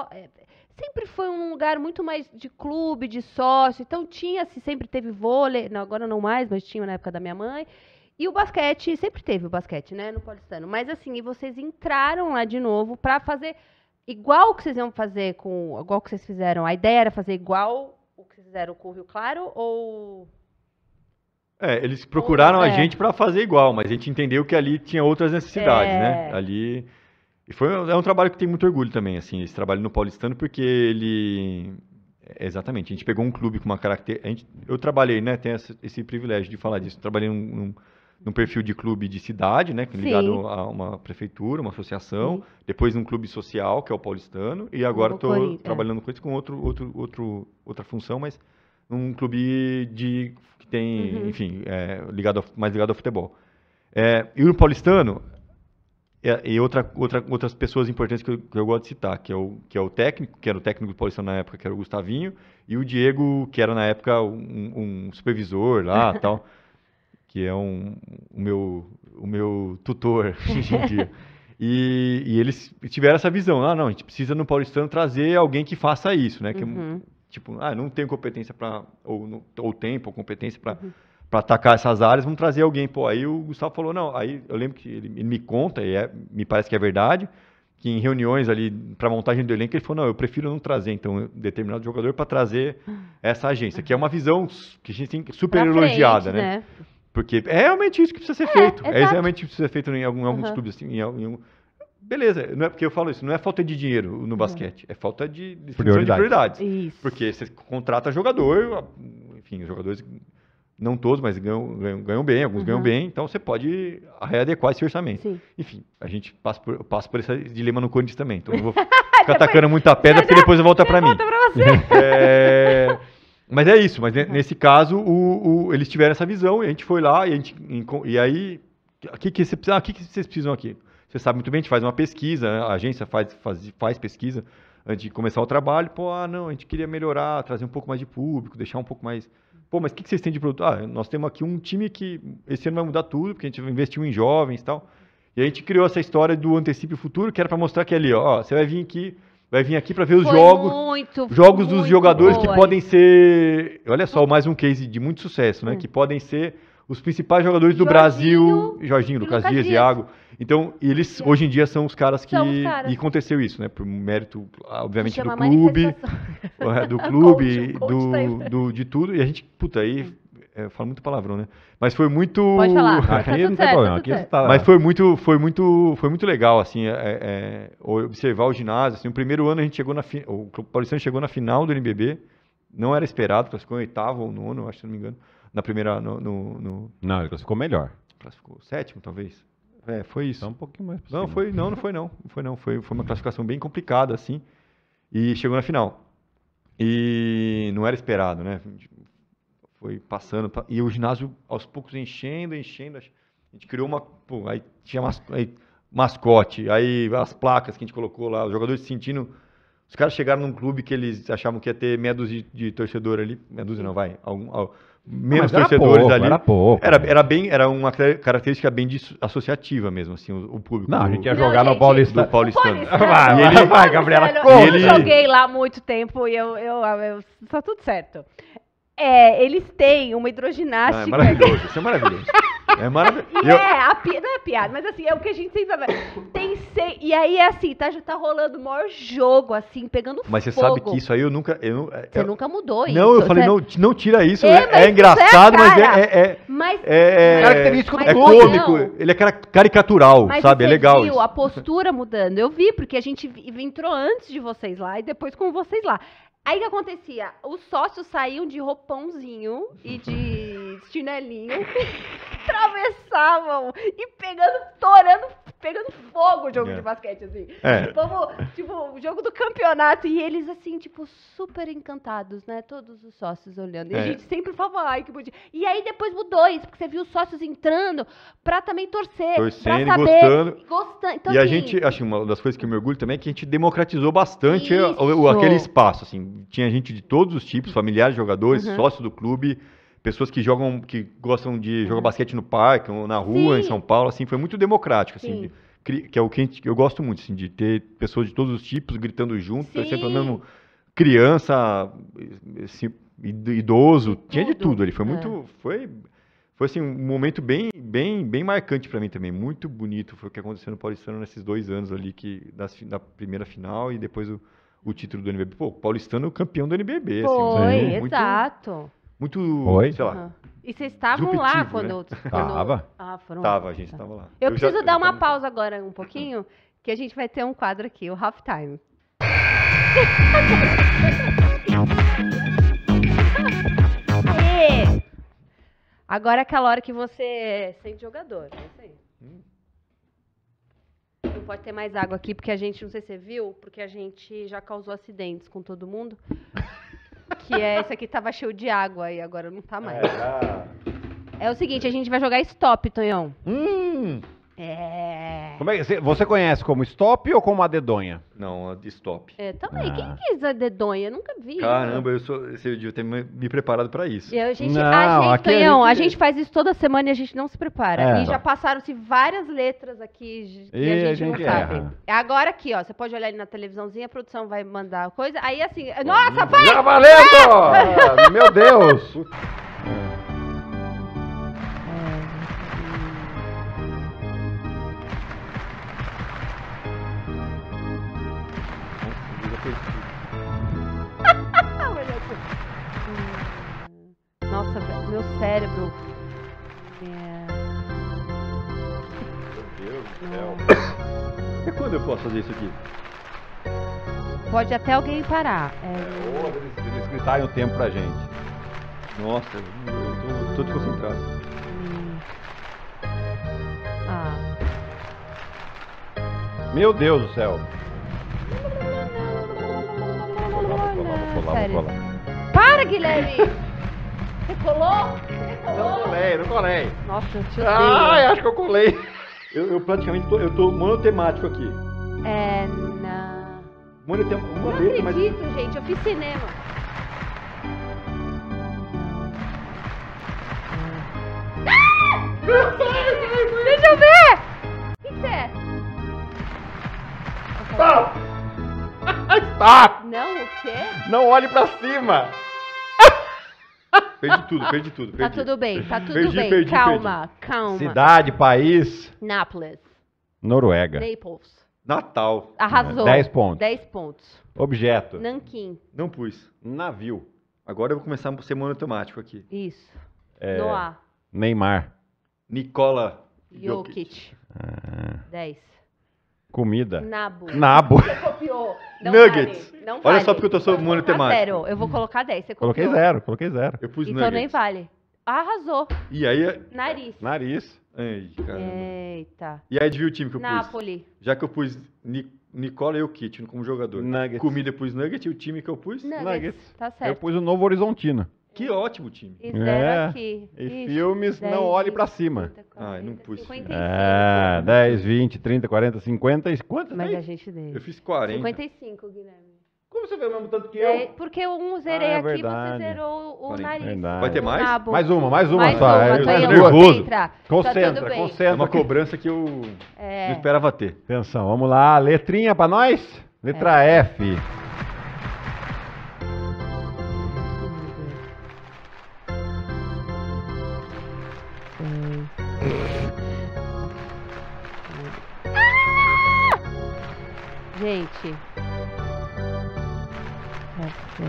sempre foi um lugar muito mais de clube, de sócio. Então tinha, se assim, sempre teve vôlei, não, agora não mais, mas tinha na época da minha mãe. E o basquete, sempre teve o basquete, né, no Paulistano. Mas assim, e vocês entraram lá de novo para fazer igual que vocês iam fazer com, igual que vocês fizeram. A ideia era fazer igual o que vocês fizeram com o Rio Claro ou é, eles procuraram é. a gente para fazer igual, mas a gente entendeu que ali tinha outras necessidades, né, é. né? Ali e foi, é um trabalho que tem muito orgulho também, assim, esse trabalho no Paulistano, porque ele. Exatamente, a gente pegou um clube com uma característica. Eu trabalhei, né? Tem esse, esse, privilégio de falar disso. Trabalhei num, num, num, perfil de clube de cidade, né? É ligado Sim. a uma prefeitura, uma associação. Sim. Depois num clube social, que é o Paulistano. E agora estou é. trabalhando com isso com outro, outro, outro, outra função, mas num clube de, que tem, uhum. enfim, é, ligado a, mais ligado ao futebol. É, e no Paulistano, é, e, outra, outra, outras pessoas importantes que eu, que eu, gosto de citar, que é, o, que é o técnico, que era o técnico do Paulistão na época, que era o Gustavinho, e o Diego, que era na época um, um supervisor lá [laughs] tal, que é um, o, meu, o meu tutor [laughs] hoje em dia. E, e, eles tiveram essa visão, ah, não, a gente precisa no Paulistão trazer alguém que faça isso, né? Que, é uhum. Tipo, ah, não tenho competência para ou, ou tempo ou competência para uhum para atacar essas áreas, vamos trazer alguém. Pô, aí o Gustavo falou, não, aí eu lembro que ele, ele me conta, e é, me parece que é verdade, que em reuniões ali para montagem do elenco, ele falou, não, eu prefiro não trazer, então, determinado jogador para trazer ah. essa agência, que é uma visão que a gente tem é super pra elogiada, frente, né? né? Porque é realmente isso que precisa ser é, feito. É exato. É realmente isso que precisa ser feito em, algum, em alguns uhum. clubes, assim, em, em, beleza, não é porque eu falo isso, não é falta de dinheiro no basquete, é, falta de, de prioridades. De prioridades porque você contrata jogador, enfim, jogadores não todos, mas ganham, ganham, ganham bem, alguns uhum. ganham bem, então você pode readequar esse orçamento. Sim. Enfim, a gente passa por, passa por esse dilema no Corinthians também, então eu vou [laughs] ficar depois, atacando muita pedra, porque depois volta para mim. Volta pra você. [laughs] é, mas é isso, mas uhum. nesse caso o, o, eles tiveram essa visão, e a gente foi lá, e, a gente, e aí, o que, que, você precisa, ah, que, que vocês precisam aqui? Você sabe muito bem, a gente faz uma pesquisa, a agência faz, faz, faz pesquisa antes de começar o trabalho, pô, ah, não, a gente queria melhorar, trazer um pouco mais de público, deixar um pouco mais pô, mas o que, que vocês têm de produto? Ah, nós temos aqui um time que esse ano vai mudar tudo, porque a gente investiu em jovens e tal. E a gente criou essa história do antecipe futuro, que era para mostrar que ali, ó, você vai vir aqui, vai vir aqui para ver os Foi jogos, muito, jogos muito dos jogadores boa. que podem ser, olha só, mais um case de muito sucesso, né? Hum. Que podem ser os principais jogadores do Brasil, Jorginho, Lucas, Lucas Dias, Dias, Iago. Então, eles hoje em dia são os caras que. Os caras. E aconteceu isso, né? Por mérito, obviamente, do é clube, [laughs] é, do [laughs] clube, coach, coach do, tá do, de tudo. E a gente, puta, aí. É, fala falo muito palavrão, né? Mas foi muito. Pode falar. [laughs] Aqui tá não tem problema. Aqui tá... Mas foi muito, foi muito, foi muito legal, assim, é, é, observar o ginásio. Assim, o primeiro ano a gente chegou na fi... o Paulistano chegou na final do NBB. Não era esperado, classificou em oitavo ou nono, acho, que não me engano na primeira. No, no, no... Não, ele classificou melhor. Classificou sétimo, talvez. É, foi isso. Então, um pouquinho mais Não, foi, não, não foi não. Foi não. Foi, foi uma classificação bem complicada, assim. E chegou na final. E não era esperado, né? Foi passando. E o ginásio, aos poucos, enchendo, enchendo. A gente criou uma. Pô, aí tinha mas, aí, mascote, aí as placas que a gente colocou lá, os jogadores sentindo. Os caras chegaram num clube que eles achavam que ia ter meia dúzia de, de torcedor ali. Meia dúzia não, vai. Algum, algum menos torcedores pouco, ali. Era pouco. Era, né? era, bem, era uma característica bem associativa mesmo, assim, o, o público. Não, a gente ia jogar não, no gente, no Paulista Paulistano. Vai, vai, ele, vai, Gabriela, corre. Eu joguei lá muito tempo e eu, eu, eu, eu tá tudo certo. É, eles têm uma hidroginástica. Ah, é maravilhoso, isso é maravilhoso. [laughs] É maravilhoso. Eu... É, a pi... não é piada, mas assim, é o que a gente sempre Tem sei. E aí é assim, tá, já tá rolando o maior jogo, assim, pegando fogo. Mas você sabe que isso aí eu nunca. Eu, é, você eu, nunca mudou isso. Não, eu falei, não, não tira isso. É, né? é, é engraçado, mas é. É, é, mas, é, é característico mas, do cômico. Não. Ele é caricatural, mas sabe? é legal. Viu isso. a postura mudando. Eu vi, porque a gente entrou antes de vocês lá e depois com vocês lá. Aí que acontecia? Os sócios saíam de roupãozinho e de [laughs] chinelinho, [laughs] atravessavam e pegando, torando pegando fogo o jogo é. de basquete, assim. É. tipo, o jogo do campeonato. E eles, assim, tipo, super encantados, né? Todos os sócios olhando. E é. a gente sempre falava, ai, que bonito. E aí depois mudou isso, porque você viu os sócios entrando pra também torcer. Torcendo, pra saber, gostando. gostando. Então, e assim, a gente, acho assim, que uma das coisas que eu mergulho também é que a gente democratizou bastante o, o, aquele espaço, assim. Tinha gente de todos os tipos, familiares, jogadores, uhum. sócios do clube pessoas que jogam, que gostam de jogar uhum. basquete no parque ou na rua Sim. em São Paulo, assim, foi muito democrático, assim, de, que é o que eu gosto muito, assim, de ter pessoas de todos os tipos gritando junto, tá sempre mesmo criança, assim, idoso, tinha de tudo, ele foi muito, é. foi foi assim um momento bem bem bem marcante para mim também muito bonito foi o que aconteceu no Paulistano nesses dois anos ali que da, primeira final e depois o, o título do NBB pô o Paulistano é campeão do NBB assim, foi assim, exato muito muito, Oi? sei lá. Uhum. E vocês estavam lá quando, quando... Né? Tava. Ah, foram Tava, lá. a gente estava então. lá. Eu, eu preciso já, dar eu uma tava... pausa agora um pouquinho, que a gente vai ter um quadro aqui, o Half Time. [laughs] Agora é aquela hora que você sente jogador, é isso aí. Hum. Não pode ter mais água aqui, porque a gente, não sei se você viu, porque a gente já causou acidentes com todo mundo. Que é, esse aqui tava cheio de água e agora não tá mais. É, tá. é o seguinte, a gente vai jogar stop, Tonhão. Hum! É. Como é que- você conhece como stop ou como a dedonha? Não, a stop. É, também. Ah. Quem quis a dedonha? nunca vi. Caramba, eu sou, você devia ter me preparado pra isso. E a gente, Não, a gente, a a gente- faz isso toda semana e a gente não se prepara. É. E já passaram-se várias letras aqui que E a, gente a gente não sabe. erra. Agora aqui, ó, você pode olhar ali na televisãozinha, a produção vai mandar coisa. Aí assim, nossa, vai! Já valendo! É. Ah, meu Deus! [laughs] nossa, meu cérebro. É... Meu Deus do céu. E quando eu posso fazer isso aqui? Pode até alguém parar. É... É, ou eles, gritarem o tempo pra gente. Nossa, eu tô, tô desconcentrado. Hum. Ah. Meu Deus do céu. Para, Guilherme! Você colou? Você colou? Não colei, não colei. Nossa, eu te odeio. eu acho que eu colei. Eu, eu praticamente tô, eu tô monotemático aqui. É, não. Monotemático, uma não vez, acredito, mas... Não acredito, gente, eu fiz cinema. Ah! Deixa eu ver! O que, que é? Stop! [laughs] Stop! Não, o quê? Não olhe pra cima! Perdi tudo, perdi tudo. Tá perdi. Tá tudo bem, tá tudo perdi, bem. Perdi, calma, perdi. calma. Cidade, país. Nápoles. Noruega. Naples. Natal. Arrasou. 10 pontos. 10 pontos. Objeto. Nanquim. Não pus. Navio. Agora eu vou começar a ser monotemático aqui. Isso. É, Noah. Neymar. Nicola. Jokic. 10. Ah. Comida. Nabo. Nabo. Você copiou. Nuggets. Não vale. Olha só porque eu tô sob o molho temático. Zero. Eu vou colocar 10. Você Coloquei comprou. zero, coloquei zero. Eu pus Então nuggets. nem vale. Arrasou. E aí... É- Nariz. Nariz. Ai, Eita. E aí adivinha o time que eu pus? Napoli. Já que eu pus Ni Nicola Jokic como jogador. Nuggets. Comida eu pus Nuggets e o time que eu pus? Nuggets. Nuggets. Tá Eu pus o Novo Horizontino. Que ótimo time. E zero É. aqui. E Ixi, filmes, 10, não olhe pra cima. 30, Ai, ah, não pus. 55. É, 10, 20, 30, 40, 50 e quantas? Mas aí? a gente deixa. Eu fiz 40. 55, Guilherme. Como você vê o mesmo tanto que é, eu? É, porque um ah, zerei Ah, é aqui, você zerou o Peraí, nariz. Vai ter mais? nabo. Mais uma, mais uma mais só. Uma, Aí eu tô tá nervoso. Concentra, tá Concentra, concentra. É uma cobrança que eu é. não esperava ter. Atenção, vamos lá. Letrinha pra nós? Letra é. F. Gente, esse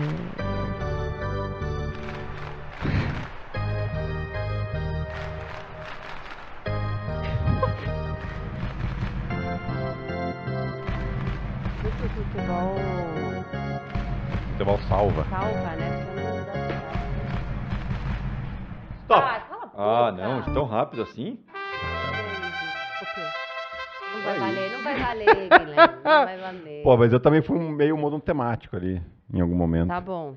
futebol. Futebol salva. Salva, né? Stop! Ah, ah não, tão rápido assim? Não vai valer, não vai valer, Guilherme. Não vai valer. [laughs] Pô, mas eu também fui um meio mundo temático ali, em algum momento. Tá bom.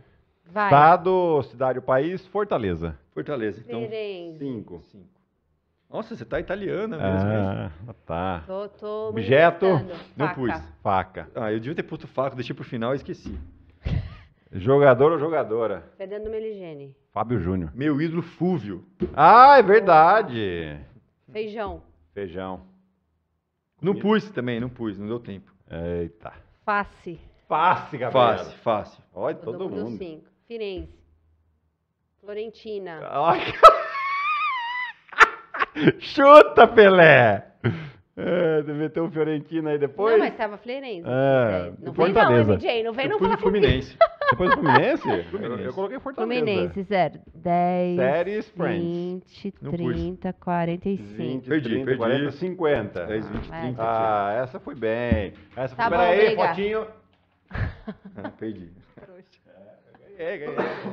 Vai. Estado, cidade, país, Fortaleza. Fortaleza, então. Cinco. Cinco. Nossa, você tá italiana mesmo. Ah, tá. Tô, tô Objeto. Não faca. pus. Faca. Ah, eu devia ter puto faca, deixei pro final e esqueci. [laughs] Jogador ou jogadora? Fernando Meligene. Fábio Júnior. Meu ídolo Fúvio. Ah, é verdade. Feijão. Feijão. Não pus também, não pus, não deu tempo. Eita. Face. Face, Gabriel. Face, face. Olha todo, todo mundo. Cinco. Firenze. Florentina. [laughs] Chuta, Pelé! É, deve ter um Fiorentino aí depois. Não, mas tava Firenze. É, não, não, não vem não, MJ, não vem não falar Fluminense. [laughs] Depois do Fluminense? Eu, eu coloquei Fortaleza. Fluminense, 0. 10. 20, 30, 45. 20, Perdi, 30, perdi. 40, 50. 10, 20, 30. vai. Ah, essa foi bem. Essa Tá foi... bom, Peraí, fotinho. Ah, perdi. É, é, é.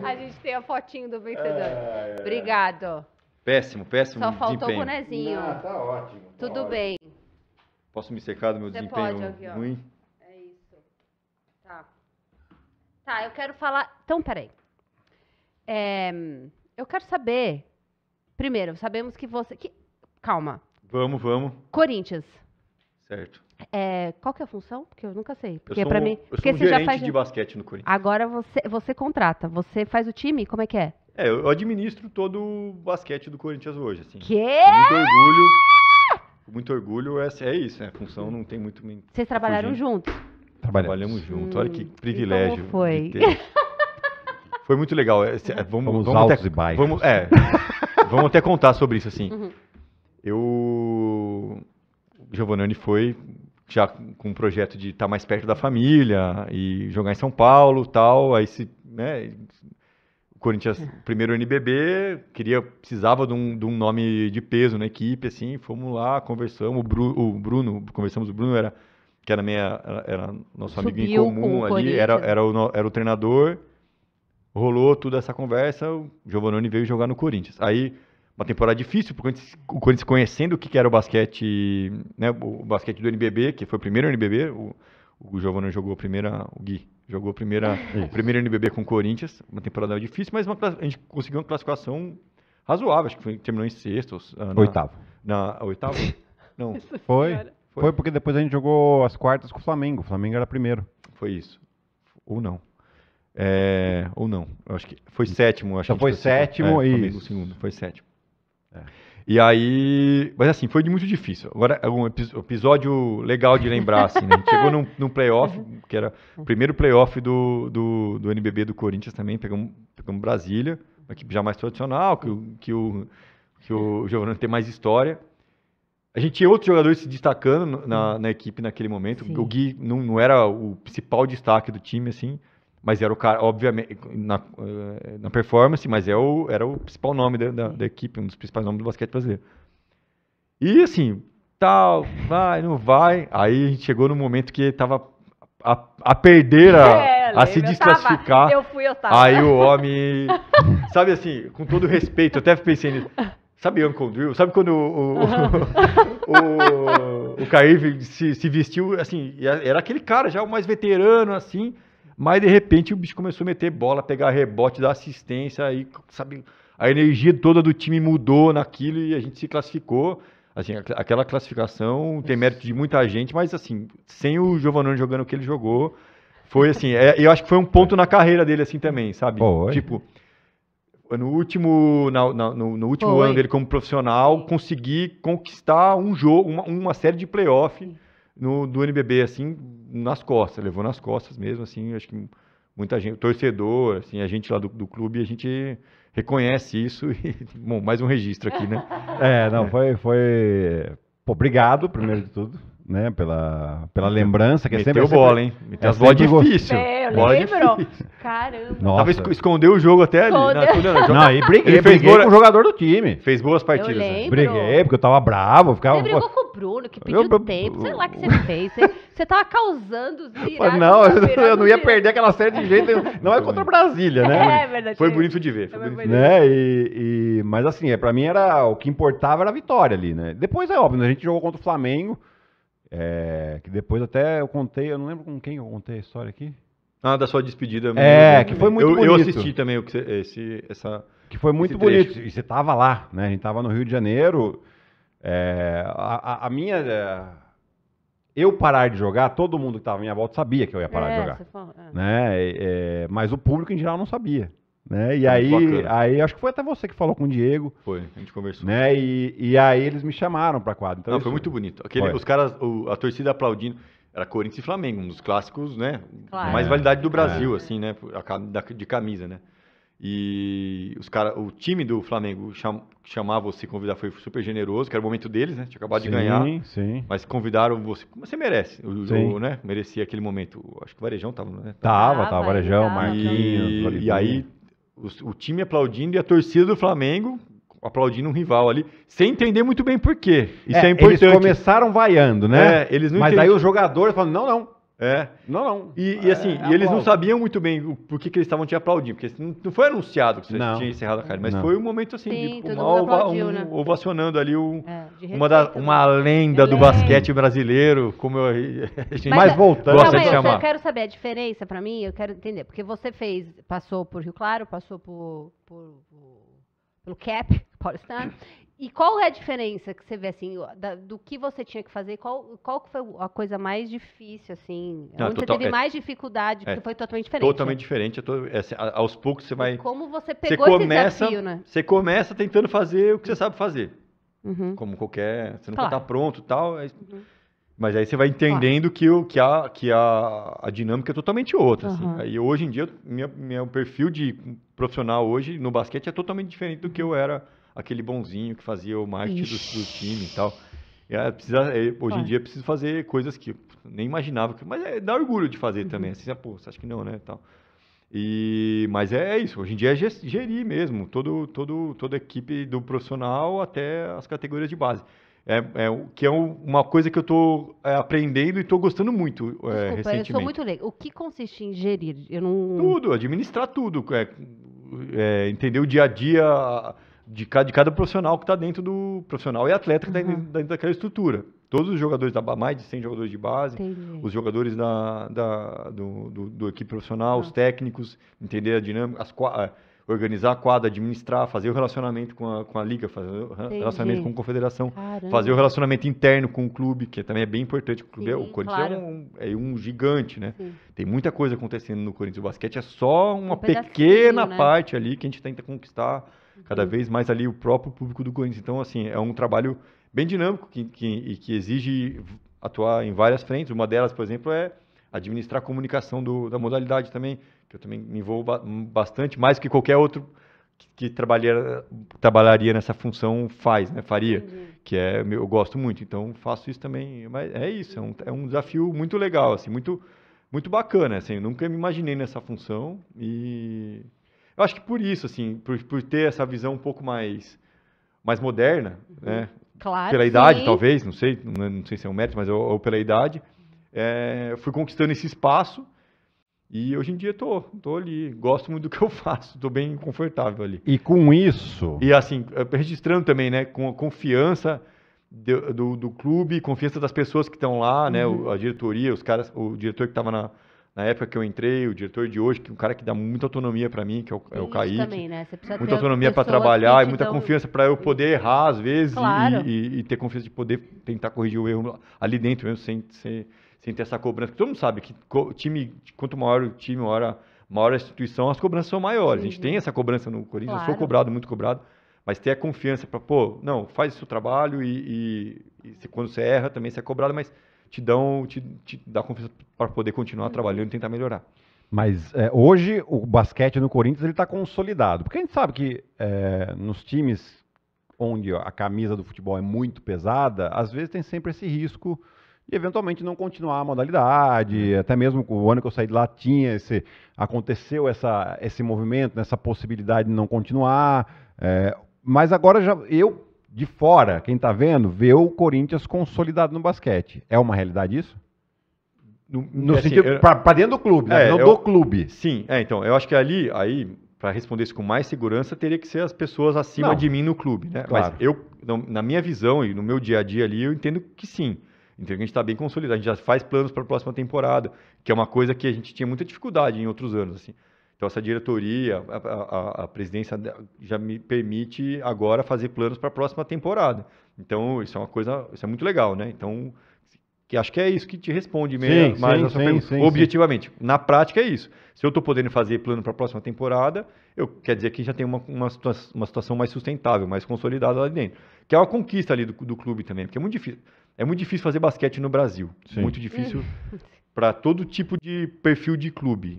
A gente tem a fotinho do vencedor. É, é. Obrigado. Péssimo, péssimo Só faltou o desempenho. bonezinho. Ah, tá ótimo. tá Tudo ótimo. bem. Posso me secar do meu Você desempenho pode, Agui, ó. Tá, eu quero falar. Então, peraí. É, eu quero saber. Primeiro, sabemos que você. que- Calma. Vamos, vamos. Corinthians. Certo. é, qual que é a função? Porque eu nunca sei. Porque para mim. eu sou um gerente faz. de basquete no Corinthians. Agora você, você contrata. Você faz o time? Como é que é? É, eu administro todo o basquete do Corinthians hoje, assim. Com Que? muito orgulho. Com muito orgulho, é, é isso, né? A função não tem muito... Vocês trabalharam Fugindo. juntos? Trabalhamos, Trabalhamos Olha que hum, privilégio. Como foi? Foi muito legal. É, é vamos, vamos, vamos, até, vamos, é, [laughs] vamos até contar sobre isso, assim. Uhum. Eu... Giovanni foi já com um projeto de estar tá mais perto da família e jogar em São Paulo tal. Aí se... Né, o Corinthians, uhum. primeiro NBB, queria, precisava de um, de um nome de peso na equipe, assim. Fomos lá, conversamos. O, o Bruno, conversamos, o Bruno era que era, minha, era, nosso amigo em comum ali, era, era, o, era o treinador, rolou toda essa conversa, o Giovannone veio jogar no Corinthians. Aí, uma temporada difícil, porque o Corinthians conhecendo o que era o basquete, né, o basquete do NBB, que foi o primeiro NBB, o, o jogou a primeira, o Gui jogou a primeira, [laughs] primeira NBB com o Corinthians, uma temporada difícil, mas uma, a gente conseguiu uma classificação razoável, acho que foi, terminou em sexto. Ah, na, oitavo. Na, oitava? [laughs] Não. Foi? Foi. Foi porque depois a gente jogou as quartas com o Flamengo. O Flamengo era primeiro. Foi isso. Ou não. É, ou não. Eu acho que foi sétimo. Acho então foi sétimo é, e. segundo, foi sétimo. É. E aí. Mas assim, foi muito difícil. Agora, é um episódio legal de lembrar, assim, né? A gente chegou num, num playoff, [laughs] uhum. que era o primeiro playoff do, do, do NBB do Corinthians também. Pegamos, pegamos Brasília, uma equipe já mais tradicional, que, que o, que o Giovanni tem mais história. A gente tinha outros jogadores se destacando na, na equipe naquele momento. Sim. O Gui não, não, era o principal destaque do time, assim, mas era o cara, obviamente, na, eh, na performance, mas é o, era o principal nome da, da, da, equipe, um dos principais nomes do basquete brasileiro. E assim, tal, vai, não vai. Aí a gente chegou no momento que tava a, a perder a. [laughs] É, a se desclassificar. Eu, eu fui, eu tava. Aí o homem. [laughs] sabe assim, com todo respeito, eu até pensei nisso. Sabe Uncle Drew? Sabe quando o, o, [laughs] o, o Kair se, se, vestiu, assim, era aquele cara já o mais veterano, assim, mas de repente o bicho começou a meter bola, pegar rebote, dar assistência, aí, sabe, a energia toda do time mudou naquilo e a gente se classificou. Assim, aquela classificação tem mérito de muita gente, mas assim, sem o Giovanni jogando o que ele jogou, foi assim, é, eu acho que foi um ponto na carreira dele assim também, sabe? tipo, no último, na, na, no, no, último ano dele como profissional, conseguir conquistar um jogo, uma, uma série de playoff no, do NBB, assim, nas costas, levou nas costas mesmo, assim, acho que muita gente, torcedor, assim, a gente lá do, do clube, a gente reconhece isso [laughs] e, bom, mais um registro aqui, né? É, não, foi, foi, obrigado, primeiro de tudo, né? Pela, pela lembrança que Meteu é sempre. Meteu bola, hein? Meteu é as bolas difícil. É, bola lembrou. Difícil. Caramba. Nossa. Tava escondeu o jogo até ali. Né, [laughs] não, não, briguei, ele fez briguei boa... com o jogador do time. Fez boas partidas. Né? Briguei, porque eu tava bravo. Ficava... Você brigou com o Bruno, que pediu eu... tempo. Sei lá o que você [laughs] fez. Você, você tava causando Não, eu não ia perder aquela série de jeito Não é contra Brasília, né? [laughs] É, verdade. Foi bonito de ver. Foi bonito. Né? E, e, mas assim, é, pra mim era, o que importava era a vitória ali, né? Depois é óbvio, né? a gente jogou contra o Flamengo. É, que depois até eu contei, eu não lembro com quem eu contei a história aqui. Ah, da sua despedida. É, que foi muito eu, bonito. Eu assisti também esse, essa. Que foi muito bonito. E você tava lá, né? A gente tava no Rio de Janeiro. É, a, a, minha. É, eu parar de jogar, todo mundo que tava à minha volta sabia que eu ia parar é, de jogar. É. né? É, mas o público em geral não sabia. Né? E aí, aí, acho que foi até você que falou com o Diego. Foi, a gente conversou. Né? E, e aí eles me chamaram pra quadra. Então, Não, foi muito bonito. Aquele, os caras, o, a torcida aplaudindo. Era Corinthians e Flamengo, um dos clássicos, né? Claro. Mais validade do é. Brasil, é. assim, né? De camisa, né? E os cara, o time do Flamengo cham, chamar você, convidar, foi super generoso, que era o momento deles, né? Tinha acabado sim, de ganhar. Sim. Mas convidaram você. Você merece. O né? Merecia aquele momento. Acho que o Varejão tava, né? Tava, tava, tava Varejão, Marquinhos. E, e, aí o, o time aplaudindo e a torcida do Flamengo aplaudindo um rival ali, sem entender muito bem por quê. Isso é, é importante. Eles começaram vaiando, né? É, eles não Mas entendi. aí os jogadores falando, não, não, é. Não, não. E, e é, assim, é, e eles não sabiam muito bem o, por que, que eles estavam te aplaudindo, porque não foi anunciado que você não. tinha encerrado a carreira, mas não. foi um momento assim, Sim, de, uma, aplaudiu, um, né? ovacionando ali é, uma, da, uma né? lenda é do basquete brasileiro, como eu, [laughs] a gente mas, voltando. gosta de chamar. Eu quero saber a diferença para mim, eu quero entender, porque você fez, passou por Rio Claro, passou por, por, por pelo CAP, [laughs] paulistano, e qual é a diferença que você vê, assim, da, do que você tinha que fazer? Qual, qual foi a coisa mais difícil, assim? Não, onde total, você teve é, mais dificuldade, é, que foi totalmente diferente. Totalmente né? diferente. Tô, é, é assim, aos poucos você vai... E como você pegou você começa, esse desafio, né? Você começa tentando fazer o que você sabe fazer. Uhum. Como qualquer... Você nunca está claro. pronto e tal. Uhum. Mas aí você vai entendendo claro. que, o, que, a, que a, a dinâmica é totalmente outra. Uhum. Assim. Aí hoje em dia, minha, meu perfil de profissional hoje no basquete é totalmente diferente do que eu era aquele bonzinho que fazia o marketing do, do, time e tal. Ah, precisa, eh, hoje em dia preciso fazer coisas que nem imaginava, mas é, dá orgulho de fazer uhum. também. Assim, ah, pô, você acha que não, né? Tal. E, mas é, é isso, hoje em dia é gerir mesmo, todo, todo, toda a equipe do profissional até as categorias de base. É, é, que é uma coisa que eu estou eh, é, aprendendo e estou gostando muito Desculpa, é, recentemente. eu sou muito leigo. O que consiste em gerir? Eu não... Tudo, administrar tudo. É, é entender o dia a dia, de cada, de cada profissional que está dentro do profissional e atleta que está uhum. dentro, daquela estrutura. Todos os jogadores da mais de 100 jogadores de base, Entendi. os jogadores da, da do, do, do, equipe profissional, os tá. técnicos, entender a dinâmica, as, organizar a quadra, administrar, fazer o relacionamento com a, com a liga, fazer o relacionamento com a confederação, Caramba. fazer o relacionamento interno com o clube, que também é bem importante. O, clube é, Sim, o Corinthians é claro. é, um, é, um, gigante, né? Sim. Tem muita coisa acontecendo no Corinthians. O basquete é só uma um pequena né? parte ali que a gente tenta conquistar cada uhum. vez mais ali o próprio público do Corinthians. Então, assim, é um trabalho bem dinâmico que, que, e que exige atuar em várias frentes. Uma delas, por exemplo, é administrar a comunicação do, da modalidade também, que eu também me envolvo bastante, mais que qualquer outro que, que trabalharia nessa função faz, né, faria, uhum. que é eu gosto muito, então faço isso também, mas é isso, é um, é um desafio muito legal, assim, muito muito bacana, assim, nunca me imaginei nessa função e eu acho que por isso, assim, por, por ter essa visão um pouco mais, mais moderna, né? Claro. Pela idade, talvez, não sei, não sei se é um mérito, mas eu, pela idade, é, fui conquistando esse espaço. E hoje em dia tô, tô ali, gosto muito do que eu [laughs] faço, tô bem confortável ali. E com isso. E assim, eh, registrando também, né, com a confiança do, do, do clube, confiança das pessoas que estão lá, né, uhum. a diretoria, os caras, o diretor que estava na, na época que eu entrei, o diretor de hoje, que é um cara que dá muita autonomia para mim, que é o, é o Kaique. Também, né? muita autonomia para trabalhar e muita dão... confiança para eu poder errar às vezes claro. e, e, e, ter confiança de poder tentar corrigir o erro ali dentro mesmo, sem, sem, sem ter essa cobrança. Porque todo mundo sabe que time, quanto maior o time, maior a, maior a instituição, as cobranças são maiores. Sim. A gente tem essa cobrança no Corinthians, claro. eu sou cobrado, muito cobrado, mas ter a confiança para, pô, não, faz o seu trabalho e, e, e quando você erra também você é cobrado, mas te dão te, te dá confiança para poder continuar trabalhando e tentar melhorar. Mas é, hoje o basquete no Corinthians ele está consolidado, porque a gente sabe que é, nos times onde a camisa do futebol é muito pesada, às vezes tem sempre esse risco de eventualmente não continuar a modalidade. Uhum. Até mesmo o ano que eu saí de lá tinha esse aconteceu essa, esse movimento, essa possibilidade de não continuar. É, mas agora já eu de fora, quem está vendo, vê o Corinthians consolidado no basquete. É uma realidade isso? No, no assim, sentido, para dentro do clube, né? é, né? não eu, do clube. Sim, é, então, eu acho que ali, aí, para responder isso com mais segurança, teria que ser as pessoas acima não, de mim no clube, né? Claro. Mas eu, na minha visão e no meu dia a dia ali, eu entendo que sim. Entendo que a gente está bem consolidado, a gente já faz planos para a próxima temporada, que é uma coisa que a gente tinha muita dificuldade em outros anos, assim. Então, essa diretoria, a, a, a, presidência já me permite agora fazer planos para a próxima temporada. Então, isso é uma coisa, isso é muito legal, né? Então, que acho que é isso que te responde mesmo, mas sim, sim, pergunta, sim, objetivamente. Na prática é isso. Se eu estou podendo fazer plano para a próxima temporada, eu quer dizer que já tem uma, uma, uma, situação mais sustentável, mais consolidada lá dentro. Que é uma conquista ali do, do clube também, porque é muito difícil. É muito difícil fazer basquete no Brasil. Muito difícil. É para todo tipo de perfil de clube.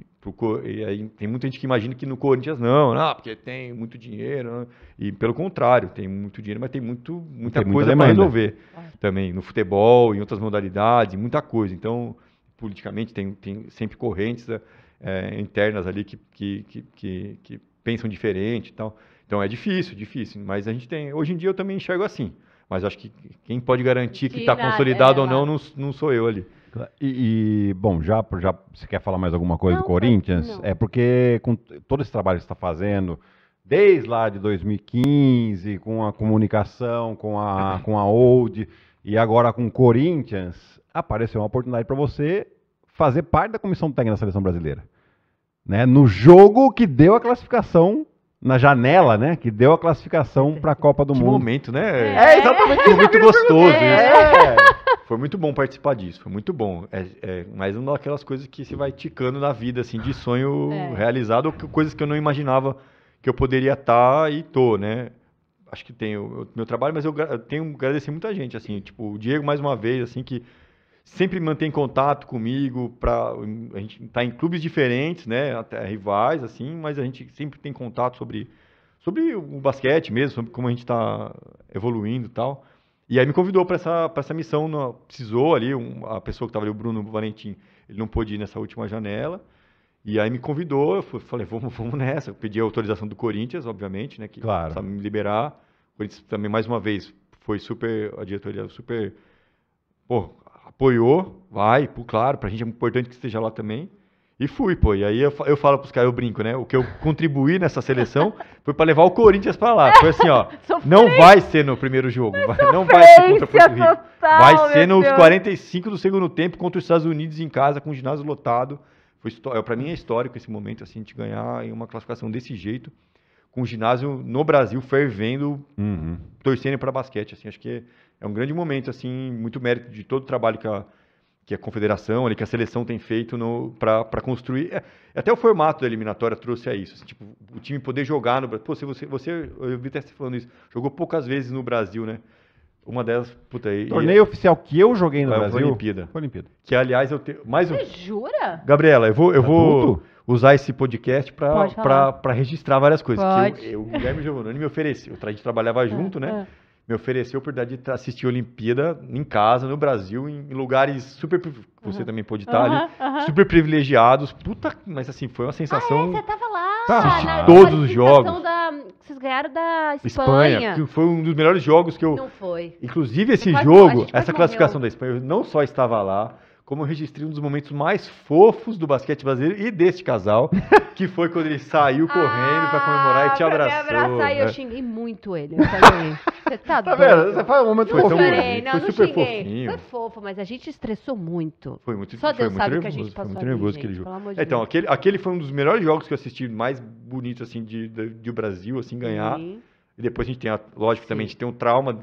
E aí tem muita gente que imagina que no Corinthians não, não, porque tem muito dinheiro. Não. Né? E pelo contrário, tem muito dinheiro, mas tem muito, muita tem coisa para resolver ah. também. No futebol, em outras modalidades, muita coisa. Então, politicamente, tem, tem sempre correntes né, é, internas ali que, que, que, que, que pensam diferente então Então é difícil, difícil. Mas a gente tem. Hoje em dia eu também enxergo assim. Mas acho que quem pode garantir que está né, consolidado é, ou não, não, não sou eu ali. E, e, bom, já, já você quer falar mais alguma coisa não, do Corinthians? Não. É porque com todo esse trabalho que está fazendo, desde lá de 2015, com a comunicação, com a, [laughs] com a Old e agora com o Corinthians, apareceu uma oportunidade para você fazer parte da comissão técnica da seleção brasileira. Né? No jogo que deu a classificação na janela, né? Que deu a classificação para a Copa do que Mundo. momento, né? É, é exatamente. [laughs] É, é, muito gostoso. É. Foi muito bom participar disso, foi muito bom. É, é, uma daquelas coisas que se vai ticando na vida, assim, de sonho [laughs] é. realizado, ou que, coisas que eu não imaginava que eu poderia estar tá e tô, né? Acho que tenho o meu trabalho, mas eu, eu tenho agradecer muita gente, assim, tipo, o Diego, mais uma vez, assim, que sempre mantém contato comigo para a gente está em clubes diferentes né até rivais assim mas a gente sempre tem contato sobre sobre o basquete mesmo sobre como a gente está evoluindo e tal e aí me convidou para essa, essa missão, no, precisou ali, um, a pessoa que estava ali, o Bruno Valentim, ele não pôde ir nessa última janela, e aí me convidou, eu falei, vamos, vamos nessa. Eu pedi a autorização do Corinthians, obviamente, né, que claro. sabe me liberar. O Corinthians também, mais uma vez, foi super, a diretoria super, pô, apoiou, vai, claro, para a gente é importante que esteja lá também. E fui, pô. E aí eu, eu falo pros caras, eu brinco, né? O que eu contribuí nessa seleção foi para levar o Corinthians para lá. Foi assim, ó. [laughs] não vai ser no primeiro jogo. Vai, não vai ser contra o Porto Rico. Vai ser nos Deus. 45 do segundo tempo contra os Estados Unidos em casa, com o ginásio lotado. Foi, é, pra mim é histórico esse momento, assim, de ganhar em uma classificação desse jeito, com o ginásio no Brasil fervendo, uhum. torcendo para basquete, assim. Acho que é um grande momento, assim, muito mérito de todo o trabalho que a que a confederação, ali, que a seleção tem feito para construir. É, até o formato da eliminatória trouxe a isso. Assim, tipo, o time poder jogar no Brasil. Pô, se você, você, eu vi até falando isso, jogou poucas vezes no Brasil, né? Uma delas, puta aí. Torneio e, oficial que eu joguei no é, Brasil. Foi Olimpíada. Foi Olimpíada. Que, aliás, eu tenho. Mais você um... jura? Gabriela, eu vou, eu tá vou usar esse podcast para registrar várias coisas. Pode. Que eu, eu, o Guilherme Giovannone me ofereceu. A gente trabalhava é, junto, né? É me ofereceu a oportunidade de assistir a Olimpíada em casa, no Brasil, em lugares super. Você uhum. também pôde estar uhum, ali. Uhum. Super privilegiados. Puta, mas assim, foi uma sensação. Ah, é, você tava lá. Tá, assisti na, todos na os jogos. Da, vocês ganharam da Espanha. Espanha. Que foi um dos melhores jogos que eu. Não foi. Inclusive, esse jogo, essa classificação morreu. da Espanha, eu não só estava lá, como eu registrei um dos momentos mais fofos do basquete brasileiro e deste casal, [laughs] que foi quando ele saiu correndo ah, para comemorar e ah, te abraçou. Me abraçar, né? eu xinguei muito ele. Você tá, tá doido? Vendo? Foi um momento foi tão xinguei, não, foi não super xinguei. fofinho. Foi fofo, mas a gente estressou muito. Foi muito Só Deus sabe nervoso, que a gente passou. Foi muito nervoso aquele jogo. É, então, aquele, aquele foi um dos melhores jogos que eu assisti, mais bonito assim de, de, de Brasil assim ganhar. Sim. E depois a gente tem, a, lógico, Sim. também a gente tem um trauma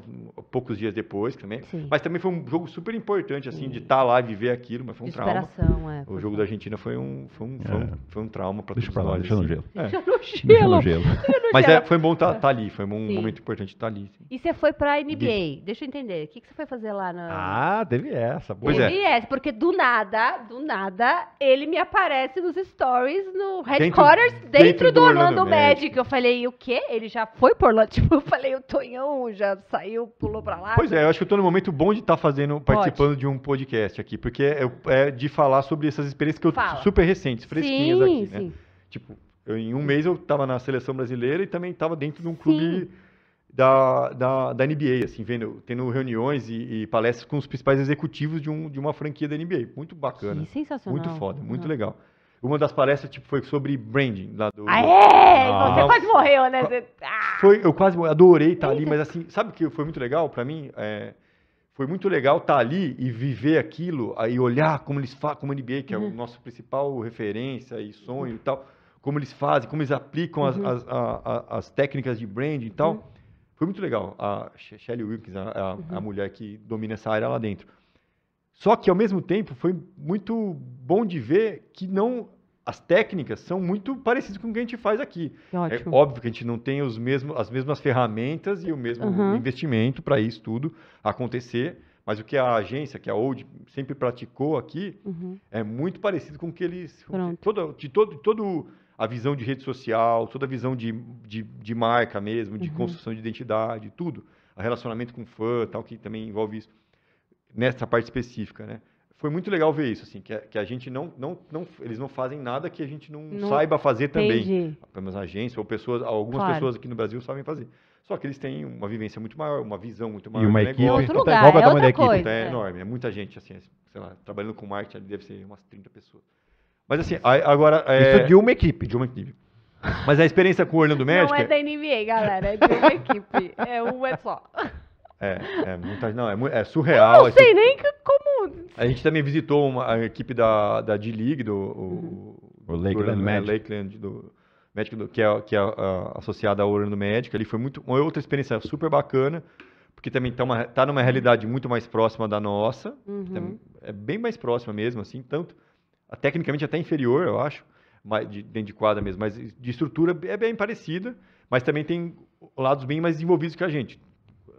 poucos dias depois também. Sim. Mas também foi um jogo super importante, assim, Sim. de estar tá lá e viver aquilo, mas foi um de trauma. É, o jogo da Argentina foi um, foi um, foi um, é. foi um trauma para todos nós. Deixa no assim. é. gelo. Deixa no gelo. [laughs] Mas é, foi bom estar tá, tá ali, foi um momento importante estar tá ali. E você foi para a NBA, de... deixa eu entender, o que, que você foi fazer lá? Na... Ah, teve essa, pois teve é. essa, porque do nada, do nada, ele me aparece nos stories, no headquarters, dentro, dentro, dentro do, do, Orlando, Orlando Magic. Magic. Eu falei, o quê? Ele já foi por Orlando [laughs] Tipo, eu falei, o Tonhão já saiu, pulou pra lá. Pois é, eu acho que eu tô no momento bom de estar tá fazendo, participando Pode. de um podcast aqui, porque é, é, de falar sobre essas experiências que eu Fala. super recentes, fresquinhas sim, aqui, né? Sim. Tipo, eu, em um mês eu tava na seleção brasileira e também tava dentro de um clube. Da, da, da NBA, assim, vendo, tendo reuniões e, e, palestras com os principais executivos de, um, de uma franquia da NBA. Muito bacana. sensacional. Muito foda, muito Não. legal. Uma das palestras tipo, foi sobre branding. Lá do, Aê! Ah, é? ah. então você quase morreu, né? Você... Ah. Foi, eu quase morri, adorei estar ali, mas assim, sabe o que foi muito legal para mim? É, foi muito legal estar ali e viver aquilo, aí olhar como eles fazem, como a NBA, que uhum. é o uhum. nosso principal referência e sonho e tal, como eles fazem, como eles aplicam as, uhum. as, a, a, as técnicas de branding e tal. Uhum. Foi muito legal. A Shelly Wilkins, a, a uhum. mulher que domina essa área lá dentro. Só que ao mesmo tempo foi muito bom de ver que não as técnicas são muito parecidas com o que a gente faz aqui. É ótimo. É óbvio que a gente não tem os mesmos, as mesmas ferramentas e o mesmo uhum. investimento para isso tudo acontecer, mas o que a agência, que a Old sempre praticou aqui, uhum. é muito parecido com o que eles... toda de todo, todo a visão de rede social, toda a visão de, de, de marca mesmo, de uhum. construção de identidade, tudo. o relacionamento com fã, tal, que também envolve isso nessa parte específica, né? Foi muito legal ver isso, assim, que a, que a gente não, não, não, eles não fazem nada que a gente não, não saiba fazer também. Entendi. Pelo menos ou pessoas, algumas claro. pessoas aqui no Brasil sabem fazer. Só que eles têm uma vivência muito maior, uma visão muito maior. E uma equipe, tá Outro lugar, qual é o tamanho da equipe? Coisa, é, enorme, é muita gente, assim, sei lá, trabalhando com marketing ali deve ser umas 30 pessoas. Mas assim, agora... É, isso de uma equipe. De uma equipe. Mas a experiência com o Orlando Magic... Não é da NBA, galera, é de uma [laughs] equipe, é um é só. É, é, muita, não, é, é surreal. Eu não é sei nem que, como. A gente também visitou uma, a equipe da, da D-League, do. O, o Lakeland, do, né, Magic. Lakeland do, Magic do, que é, que é associada ao Orlando Magic. Ali foi muito, uma outra experiência super bacana, porque também está tá numa realidade muito mais próxima da nossa. Uhum. É bem mais próxima mesmo, assim, tanto. A, tecnicamente até inferior, eu acho, mais, de, dentro de quadra mesmo, mas de estrutura é bem parecida, mas também tem lados bem mais desenvolvidos que a gente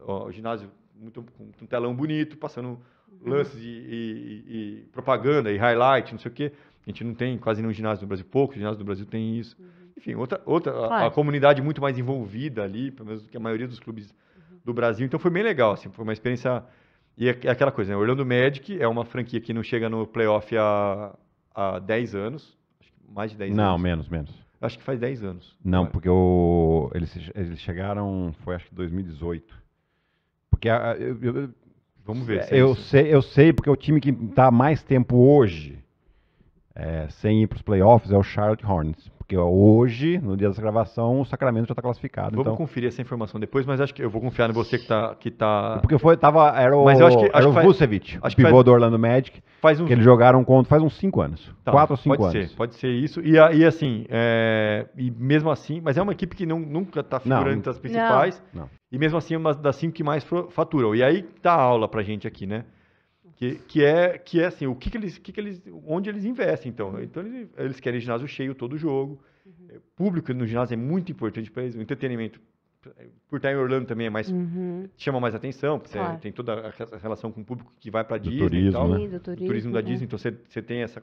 o ginásio muito, com um telão bonito, passando lances e, e, e, propaganda e highlight, não sei o quê. A gente não tem quase nenhum ginásio no Brasil, poucos ginásios do Brasil tem isso. Uhum. Enfim, outra, outra claro. a, a, comunidade muito mais envolvida ali, pelo menos que a maioria dos clubes uhum. do Brasil. Então foi bem legal, assim, foi uma experiência. E é, é aquela coisa, né? Orlando Magic é uma franquia que não chega no playoff há, há 10 anos, mais de 10 não, anos. Não, menos, menos. Acho que faz 10 anos. Não, agora. porque o, eles, eles chegaram, foi acho que 2018. Porque a, ah, eu, eu, vamos ver. É, eu, isso. sei, eu sei, porque o time que está mais tempo hoje é, sem ir para os playoffs é o Charlotte Hornets. Porque hoje, no dia dessa gravação, o Sacramento já está classificado. Vamos então... conferir essa informação depois, mas acho que eu vou confiar em você que está. Que tá... Porque foi, tava, era o, mas eu acho que, acho o Vucevic, acho o pivô faz, do Orlando Magic, faz uns... que eles jogaram contra faz uns 5 anos. 4 tá, ou 5 anos. Pode Ser, pode ser isso. E, e assim, é, e mesmo assim, mas é uma equipe que não, nunca está figurando não, entre as principais. Não. E mesmo assim é uma das cinco que mais faturam. E aí tá aula para gente aqui, né? Que, que é que é assim, o que, que eles, que, que eles, onde eles investem então? Uhum. Então eles, eles querem ginásio cheio todo jogo. Uhum. É, público no ginásio é muito importante para eles, o entretenimento por estar em Orlando também é mais uhum. chama mais atenção, porque claro. tem toda a relação com o público que vai para Disney turismo, e tal, né? do turismo, do turismo da é. Disney, então você, você tem essa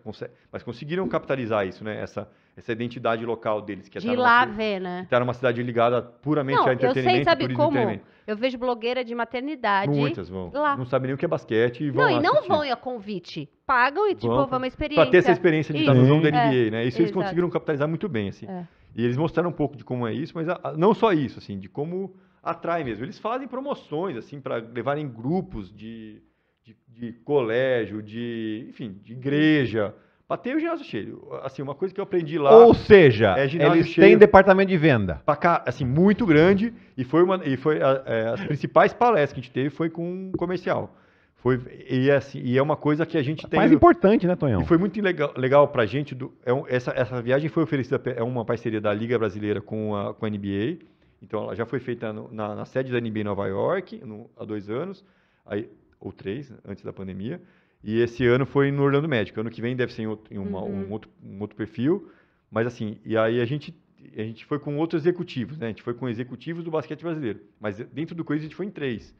mas conseguiram capitalizar isso, né? Essa essa identidade local deles que é de estar tá lá numa, ver, né? Estar tá numa cidade ligada puramente não, a entretenimento, eu sei, sabe turismo como? Eu vejo blogueira de maternidade. Muitas vão. Lá. Não sabem nem o que é basquete e vão. Não, e não assistir. vão a convite. Pagam e, tipo, vão, vão uma experiência. para ter essa experiência de estar no NBA, né? Isso exato. eles conseguiram capitalizar muito bem, assim. É. E eles mostraram um pouco de como é isso, mas a, a, não só isso, assim, de como atrai mesmo. Eles fazem promoções, assim, para levarem grupos de, de, de, colégio, de, enfim, de igreja, para ter o ginásio cheio. Assim, uma coisa que eu aprendi lá... Ou seja, é eles têm departamento de venda. Cá, assim, muito grande, e foi uma... E foi a, é, as principais palestras que a gente teve foi com um comercial. Foi, e, é assim, e é uma coisa que a gente tem. Mais importante, né, Tonhão? E foi muito legal, legal para gente. Do, é um, essa, essa viagem foi oferecida, é uma parceria da Liga Brasileira com a, com a NBA. Então, ela já foi feita no, na, na, sede da NBA em Nova York, no, há dois anos, aí, ou três, né, antes da pandemia. E esse ano foi no Orlando Médico. Ano que vem deve ser em, outro, em uma, uhum. um, outro, um outro perfil. Mas assim, e aí a gente a gente foi com outros executivos, né? A gente foi com executivos do basquete brasileiro. Mas dentro do coisa a gente foi em três.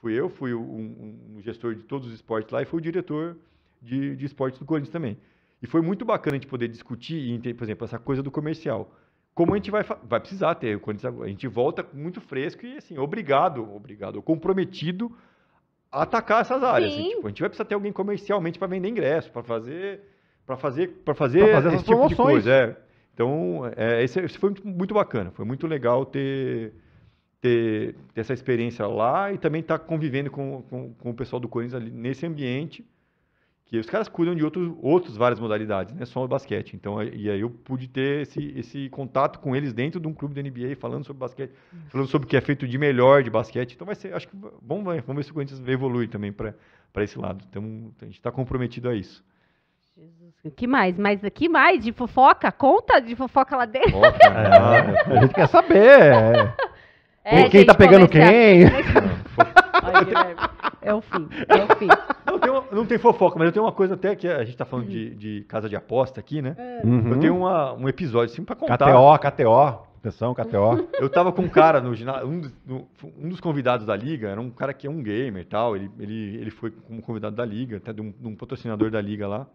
Fui eu, fui um, um gestor de todos os esportes lá e fui o diretor de, de esportes do Corinthians também. E foi muito bacana a gente poder discutir, por exemplo, essa coisa do comercial. Como a gente vai, vai precisar ter, a gente volta muito fresco e assim, obrigado, obrigado, comprometido a atacar essas áreas. Assim, tipo, a gente vai precisar ter alguém comercialmente para vender ingresso, para fazer, para fazer, para fazer, pra fazer esse essas tipo promoções. de coisa. É. Então, é, esse, esse foi muito bacana, foi muito legal ter ter, ter essa experiência lá e também estar tá convivendo com, com, com, o pessoal do Corinthians ali nesse ambiente. Que os caras cuidam de outros, outros várias modalidades, né? Só o basquete. Então, e aí eu pude ter esse, esse contato com eles dentro de um clube da NBA, falando sobre basquete, falando sobre o que é feito de melhor de basquete. Então vai ser, acho que bom, vamos ver se o Corinthians evolui também para esse lado. Então, a gente está comprometido a isso. Jesus. Que mais? Mas que mais? De fofoca? Conta de fofoca lá dentro. [laughs] a gente quer saber. É. É, quem tá pegando quem? [laughs] é o fim, é o fim. Não tem, uma, não tem, fofoca, mas eu tenho uma coisa até que a gente tá falando de, de casa de aposta aqui, né? É. Uhum. Eu tenho uma, um episódio assim pra contar. KTO, KTO. Atenção, KTO. Eu tava com um cara no ginásio, um, dos, um dos convidados da liga, era um cara que é um gamer e tal, ele, ele, ele foi como convidado da liga, até de um, de um patrocinador da liga lá.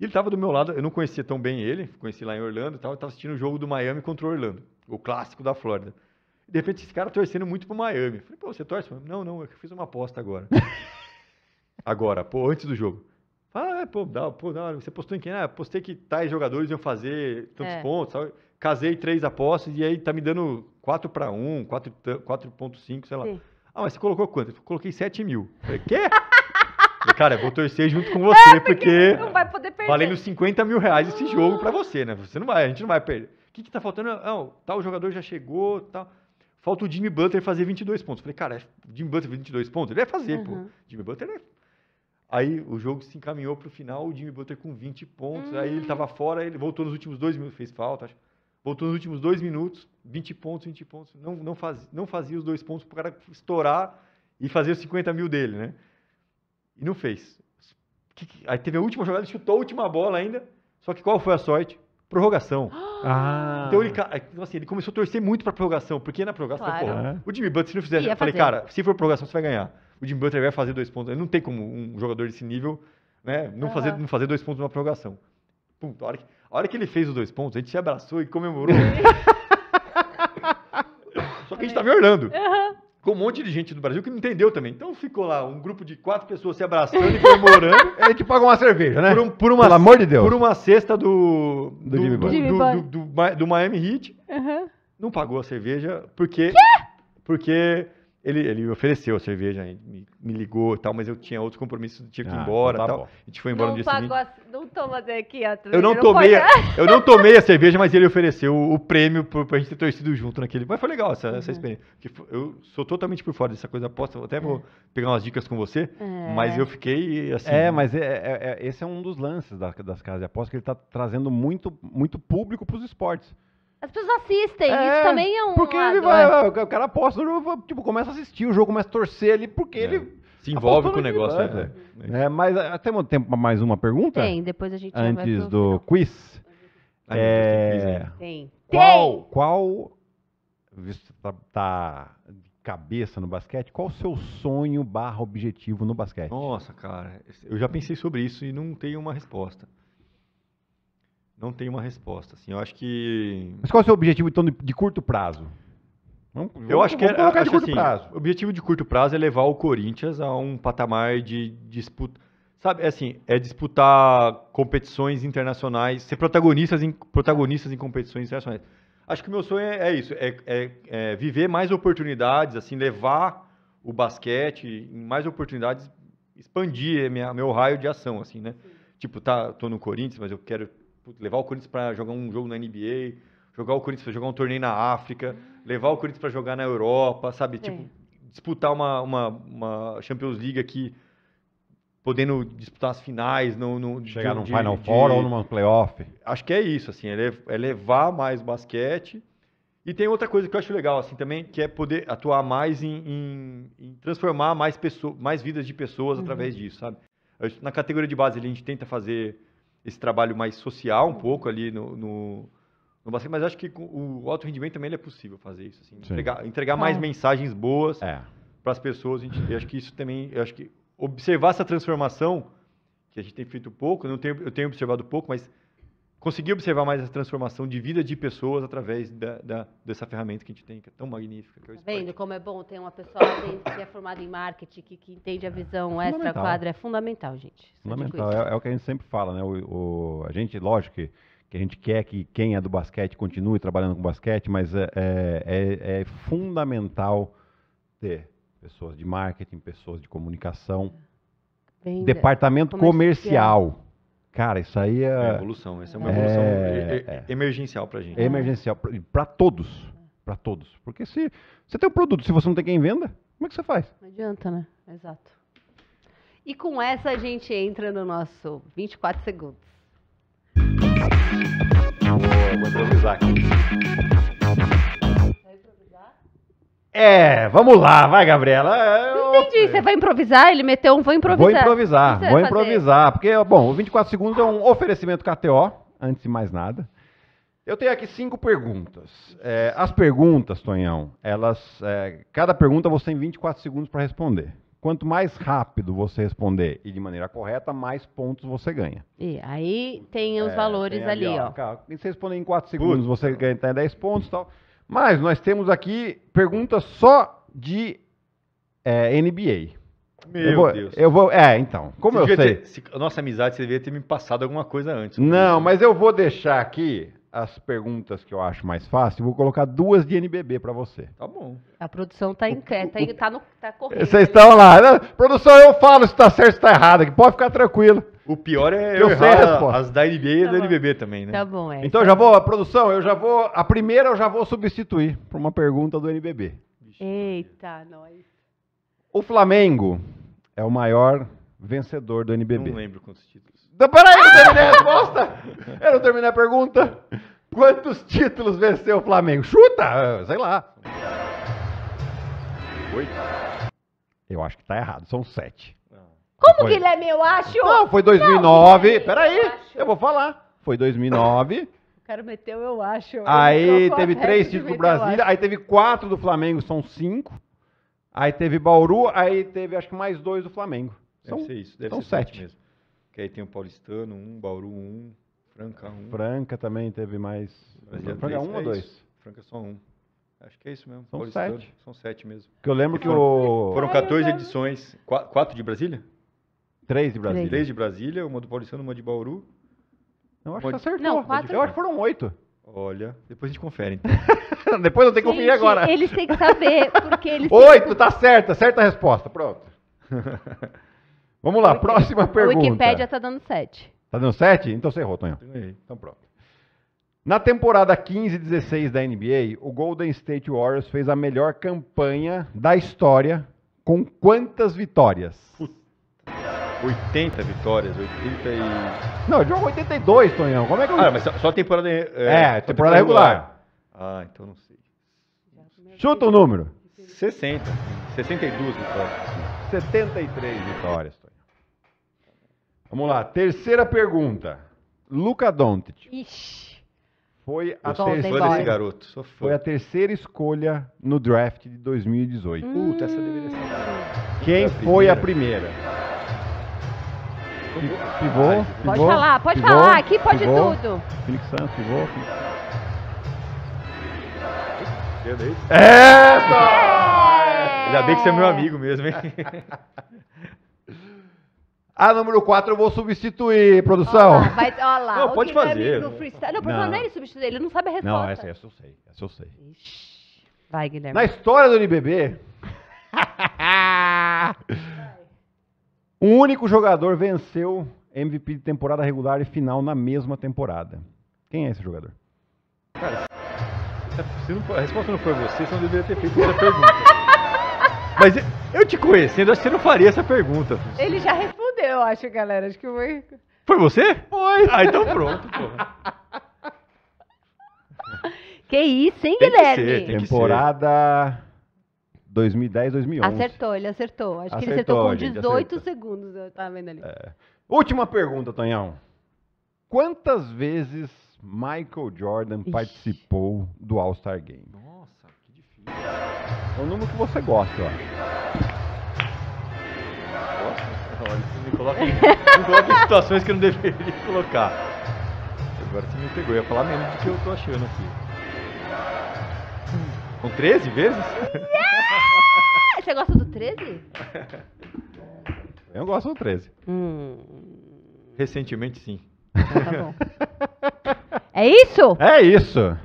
E ele tava do meu lado, eu não conhecia tão bem ele, conheci lá em Orlando e tal, eu tava assistindo o jogo do Miami contra o Orlando, o clássico da Flórida de repente esse cara torcendo muito pro Miami. falei, pô, você torce? Não, não, eu fiz uma aposta agora. [laughs] agora, pô, antes do jogo. Ah, é, pô, dá, pô, dá, você postou em quem? Ah, postei que tais jogadores iam fazer tantos é. pontos. Sabe? Casei três apostas e aí tá me dando 4 para 1, 4.5, sei lá. Sim. Ah, mas você colocou quanto? Eu coloquei 7 mil. falei, quê? falei, cara, vou torcer junto com você, [laughs] é, porque, porque valendo 50 mil reais esse jogo para você, né? Você não vai, a gente não vai perder. O que, que tá faltando? Não, ah, tal jogador já chegou, tal. Falta o Jimmy Butler fazer 22 pontos. Falei, cara, é Jimmy Butler 22 pontos? Ele vai é fazer, uhum. pô. Jimmy Butler é... Aí o jogo se encaminhou para o final, o Jimmy Butler com 20 pontos. Aí ele estava hum. fora, ele voltou nos últimos dois minutos, fez falta, acho. Voltou nos últimos dois minutos, 20 pontos, 20 pontos. Não, não, faz, não fazia os dois pontos para o cara estourar e fazer os 50 mil dele, né? E não fez. Aí teve a última jogada, ele chutou a última bola ainda. Só que qual foi a sorte? prorrogação. Ah. Então ele, é, tipo assim, ele começou a torcer muito pra prorrogação, porque na prorrogação, claro. porra, é. o Jimmy Butler, se não fizer, eu falei, cara, se for prorrogação, você vai ganhar. O Jimmy Butler vai fazer dois pontos. Ele não tem como um jogador desse nível né, não, uhum. fazer, não fazer dois pontos numa prorrogação. Pum, a, hora que, a hora que ele fez os dois pontos, a gente se abraçou e comemorou. [laughs] Só que a gente tava tá me olhando. Uhum com um monte de gente do Brasil que não entendeu também. Então ficou lá um grupo de quatro pessoas se abraçando e comemorando. A gente pagou uma cerveja, né? Por, um, por uma, Pelo amor de Deus. Por uma cesta do. Do, do, Jimmy do, Jimmy do, do, do, do Miami Heat. Uhum. Não pagou a cerveja porque. Quê? Porque ele, ele ofereceu a cerveja, me, me ligou e tal, mas eu tinha outros compromissos, tinha que ir ah, então embora tá tal. Bom. A gente foi embora não no dia pagou seguinte. A, não toma aqui, eu não, não tomei, a, [laughs] eu não tomei a cerveja, mas ele ofereceu o, o prêmio por, pra gente ter torcido junto naquele. Mas foi legal essa, uhum. essa experiência. Eu sou totalmente por fora dessa coisa aposta, até vou é. pegar umas dicas com você, é. mas eu fiquei assim. É, mas é, é, é esse é um dos lances da, das casas de aposta, que ele tá trazendo muito, muito público pros esportes. As pessoas assistem, é, isso também é um. Porque lado, ele vai, né? é, o cara aposta, tipo, começa a assistir o jogo, começa a torcer ali, porque é. ele. Se envolve com o negócio, né? É. é mas é, temos tempo para mais uma pergunta? Tem, depois a gente Antes do quiz. Ah, é... Né? Tem. Qual, qual visto tá, tá cabeça no basquete, qual o seu sonho barra objetivo no basquete? Nossa, cara, eu já pensei sobre isso e não tenho uma resposta. Não tem uma resposta. Assim, eu acho que. Mas qual é o seu objetivo, então, de, curto prazo? Vamos, eu vamos, acho que é, acho de curto assim, prazo. O objetivo de curto prazo é levar o Corinthians a um patamar de disputa. Sabe, é assim, é disputar competições internacionais, ser protagonistas em, protagonistas em competições internacionais. Acho que o meu sonho é, é isso, é, é, é viver mais oportunidades, assim, levar o basquete em mais oportunidades, expandir minha, meu raio de ação, assim, né? Tipo, tá, tô no Corinthians, mas eu quero levar o Corinthians para jogar um jogo na NBA, jogar o Corinthians para jogar um torneio na África, hum. levar o Corinthians para jogar na Europa, sabe? É. Tipo, disputar uma, uma, uma, Champions League aqui, podendo disputar as finais. No, no Chegar num Final de, Four ou numa playoff. Acho que é isso, assim, é, é levar mais basquete. E tem outra coisa que eu acho legal, assim, também, que é poder atuar mais em, em, em transformar mais, pessoa, mais vidas de pessoas uhum. através disso, sabe? Na categoria de base, a gente tenta fazer esse trabalho mais social um pouco ali no, no, no basquete, mas acho que com o alto rendimento também é possível fazer isso. Assim, entregar, entregar mais é. mensagens boas é. para as pessoas. Gente, acho que isso também, acho que observar essa transformação que a gente tem feito pouco, não tenho, eu tenho observado pouco, mas conseguir observar mais essa transformação de vida de pessoas através da, da, dessa ferramenta que a gente tem, que é tão magnífica. Que é tá vendo como é bom ter uma pessoa que é formada em marketing, que, que entende a visão é extra-quadra? É fundamental, gente. É tipo fundamental. É, é, o que a gente sempre fala, né? O, o, a gente, lógico que, que a gente quer que quem é do basquete continue trabalhando com basquete, mas é, é, é, é fundamental ter pessoas de marketing, pessoas de comunicação, Venda, departamento comercial. comercial Cara, isso aí é. É evolução, essa é uma é, evolução é, emergencial para gente. É emergencial, para todos. Para todos. Porque se você tem um produto, se você não tem quem venda, como é que você faz? Não adianta, né? Exato. E com essa a gente entra no nosso 24 segundos. Vou, vou improvisar aqui. É, vamos lá, vai, Gabriela. É, é entendi, você vai improvisar? Ele meteu um vou improvisar. Vou improvisar, vou fazer? improvisar. Porque, bom, 24 segundos é um oferecimento KTO, antes de mais nada. Eu tenho aqui cinco perguntas. É, as perguntas, Tonhão, elas. É, cada pergunta você tem 24 segundos para responder. Quanto mais rápido você responder e de maneira correta, mais pontos você ganha. E aí tem os é, valores tem ali, ali, ó. ó. Se você responder em 4 segundos, Puta. você ganha 10 pontos e tal. Mas nós temos aqui perguntas só de é, NBA. Meu eu vou, Deus. Eu vou, é, então. Como você eu sei. Ter, se, nossa amizade, você devia ter me passado alguma coisa antes. Né? Não, isso. mas eu vou deixar aqui as perguntas que eu acho mais fácil, vou colocar duas de NBB para você. Tá bom. A produção tá, tá, em, tá, no, tá correndo. Vocês estão lá. Produção, eu falo se tá certo ou tá errado, que pode ficar tranquilo. O pior é eu, errar as da NBA e tá da NBB também, né? Tá bom, é. Então já vou, a produção, eu já vou, a primeira eu já vou substituir por uma pergunta do NBB. Eita, nós. O Flamengo é o maior vencedor do NBB. Não lembro quantos títulos. Peraí, eu não ah! terminei a resposta! Eu não terminei a pergunta! Quantos títulos venceu o Flamengo? Chuta! Sei lá. Oito. Eu acho que tá errado, são sete. Como, foi... Guilherme, é eu acho? Não, foi 2009. Não, peraí, eu, eu vou falar. Foi 2009. O cara meteu eu acho. Eu aí teve três títulos do Brasil. aí teve quatro do Flamengo, são cinco. Aí teve Bauru, aí teve acho que mais dois do Flamengo. Deve são, ser isso, deve são ser sete. sete mesmo que aí tem o Paulistano 1, um, Bauru 1, um, Franca 1. Um. Franca também teve mais. Brasília Franca 1 é ou 2? Franca só 1. Acho que é isso mesmo. São Paulistano. sete. São sete mesmo. Que eu lembro e que foram, o... Foram 14 edições. Qu quatro de Brasília? Três de Brasília. Três de Brasília, uma do Paulistano, uma de Bauru. Não, acho que você acertou. Não, quatro... Eu acho que foram oito. Olha, depois a gente confere. Então. [laughs] depois eu tenho que conferir agora. Eles têm que saber, porque eles. Oito, têm... tá certa, certa a resposta. Pronto. [laughs] Vamos lá, próxima [laughs] pergunta. A Wikipédia está dando 7. Está dando 7? Então você errou, Tonhão. Então pronto. Na temporada 15 e 16 da NBA, o Golden State Warriors fez a melhor campanha da história com quantas vitórias? 80 vitórias, 80 e... Não, jogou 82, Tonhão. Como é que eu... Ah, mas só, a temporada... É, é temporada, temporada regular. regular. Ah, então não sei. Chuta o número. 60. 62 vitórias. 73 vitórias. Vamos lá, terceira pergunta. Luca Doncic. Ixi. Foi a, ter... foi, garoto, foi a terceira escolha no draft de 2018. Puta, essa deveria ser. Quem foi a primeira? É pivô, pivô. Pode falar, pode pivô, falar, aqui pode pivô, tudo. Phoenix Suns, pivô. pivô. Essa! É! Ainda bem que você é meu amigo mesmo, hein? [laughs] A ah, número 4 eu vou substituir, produção. vai, olha lá. Não, pode tá fazer. Não, o não. não é ele substituir, ele não sabe a resposta. Não, essa, essa eu sei, essa eu sei. Vai, Guilherme. Na história do NBB, [laughs] um único jogador venceu MVP de temporada regular e final na mesma temporada. Quem é esse jogador? Cara, não, a resposta não foi você, você não deveria ter feito essa pergunta. [laughs] Mas eu te conhecendo, acho que você não faria essa pergunta. Ele já respondeu eu acho, galera. Acho que foi. Foi você? Foi. Ah, então pronto, porra. [laughs] Que isso, hein, Tem que ser, tem que Temporada 2010, 2011. Acertou, ele acertou. Acho que ele acertou com 18 acertou. segundos. Eu tava vendo ali. É. Última pergunta, Tonhão. Quantas vezes Michael Jordan Ixi. participou do All-Star Game? Nossa, que difícil. É o número que você gosta, ó olha, você me coloca, me coloca em situações que eu não deveria [laughs] colocar. Agora você me pegou, eu ia falar menos do que eu tô achando aqui. Com 13 vezes? Yeah! Você gosta do 13? Eu gosto do 13. Hum. Recentemente, sim. Então, tá bom. é isso? É isso.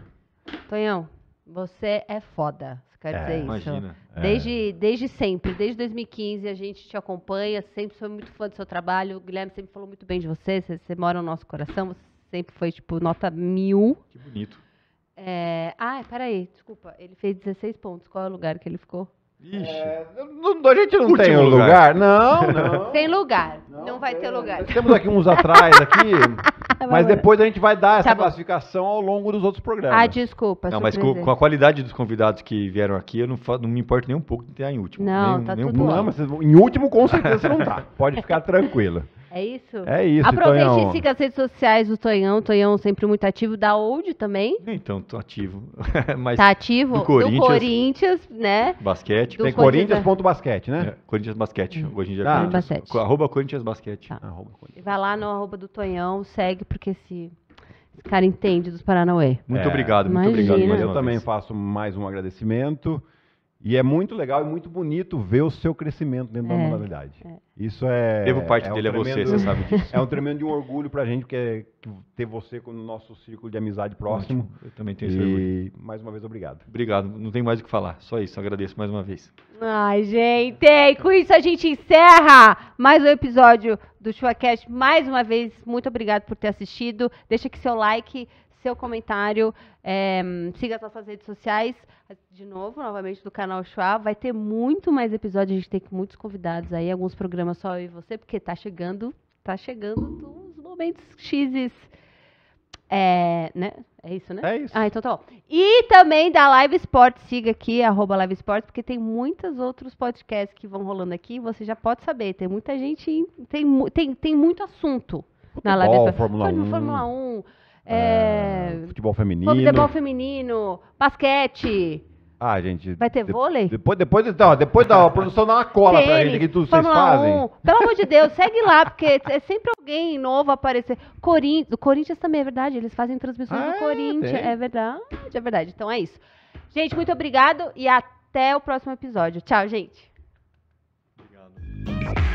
Tonhão, você é foda quero é, dizer isso. É. Desde, desde sempre, desde 2015, a gente te acompanha, sempre sou muito fã do seu trabalho. O Guilherme sempre falou muito bem de você, você, você mora no nosso coração, você sempre foi, tipo, nota mil. Que bonito. É... Ah, peraí, desculpa, ele fez 16 pontos, qual é o lugar que ele ficou? Ixi. É, não, a gente não Último tem lugar. lugar. Não, [laughs] não. Tem lugar. Não, não vai tem. ter lugar. temos aqui uns atrás aqui. [laughs] mas depois a gente vai dar tá essa tá classificação ao longo dos outros programas. Ah, desculpa. Não, mas com, com, a qualidade dos convidados que vieram aqui, eu não, não me importo nem um pouco de ter em último. Não, nem, tá nem tudo um Não, mas em último com certeza você não tá. [laughs] Pode ficar tranquila. É isso? É isso, Aproveite Tonhão. e siga as redes sociais do Tonhão. Tonhão sempre muito ativo. Da Old também. Então, tô ativo. [laughs] Mas tá ativo? Do Corinthians. Do Corinthians né? Basquete. Do Tem Corinthians.basquete, é. né? É, Corinthians Basquete. Hum. Hoje em dia tá. Corinthians, basquete. Arroba Corinthians Basquete. Tá. Arroba Corinthians. Vai lá no arroba do Tonhão, segue, porque se... Esse cara entende dos Paranauê. Muito é. obrigado, muito Imagina. obrigado. Mas eu também faço mais um agradecimento. E é muito legal e muito bonito ver o seu crescimento dentro é, da modalidade. É. Isso é. Devo parte é dele um é tremendo, a você, você sabe disso. É um tremendo de um orgulho pra gente que, é, ter você no nosso círculo de amizade próximo. Ótimo. Eu também tenho e, esse orgulho. mais uma vez, obrigado. Obrigado. Não tem mais o que falar. Só isso. Agradeço mais uma vez. Ai, gente. E com isso a gente encerra mais um episódio do Chuacast. Mais uma vez, muito obrigado por ter assistido. Deixa aqui seu like seu comentário. É, siga as nossas redes sociais, de novo, novamente do canal Chua. Vai ter muito mais episódios, a gente tem muitos convidados aí, alguns programas só eu e você, porque tá chegando, tá chegando os momentos x's. É, né? É isso, né? É isso. Ah, então tá bom. E também da Live Sports siga aqui, arroba Live Sports porque tem muitos outros podcasts que vão rolando aqui, você já pode saber, tem muita gente, tem, tem, tem muito assunto na Live Sports Fórmula 1. Fórmula 1 é, é, futebol feminino. Futebol feminino, basquete. Ah, gente. Vai ter de, vôlei? Depois, depois, então, depois da produção dá uma cola Tênis, pra gente que tudo Fórmula vocês fazem. 1. Pelo amor de [laughs] Deus, segue lá, porque é, é sempre alguém novo aparecer. Corin... Do Corinthians também, é verdade. Eles fazem transmissões ah, do Corinthians. Tem. É verdade, é verdade. Então é isso. Gente, muito obrigado e até o próximo episódio. Tchau, gente. Obrigado.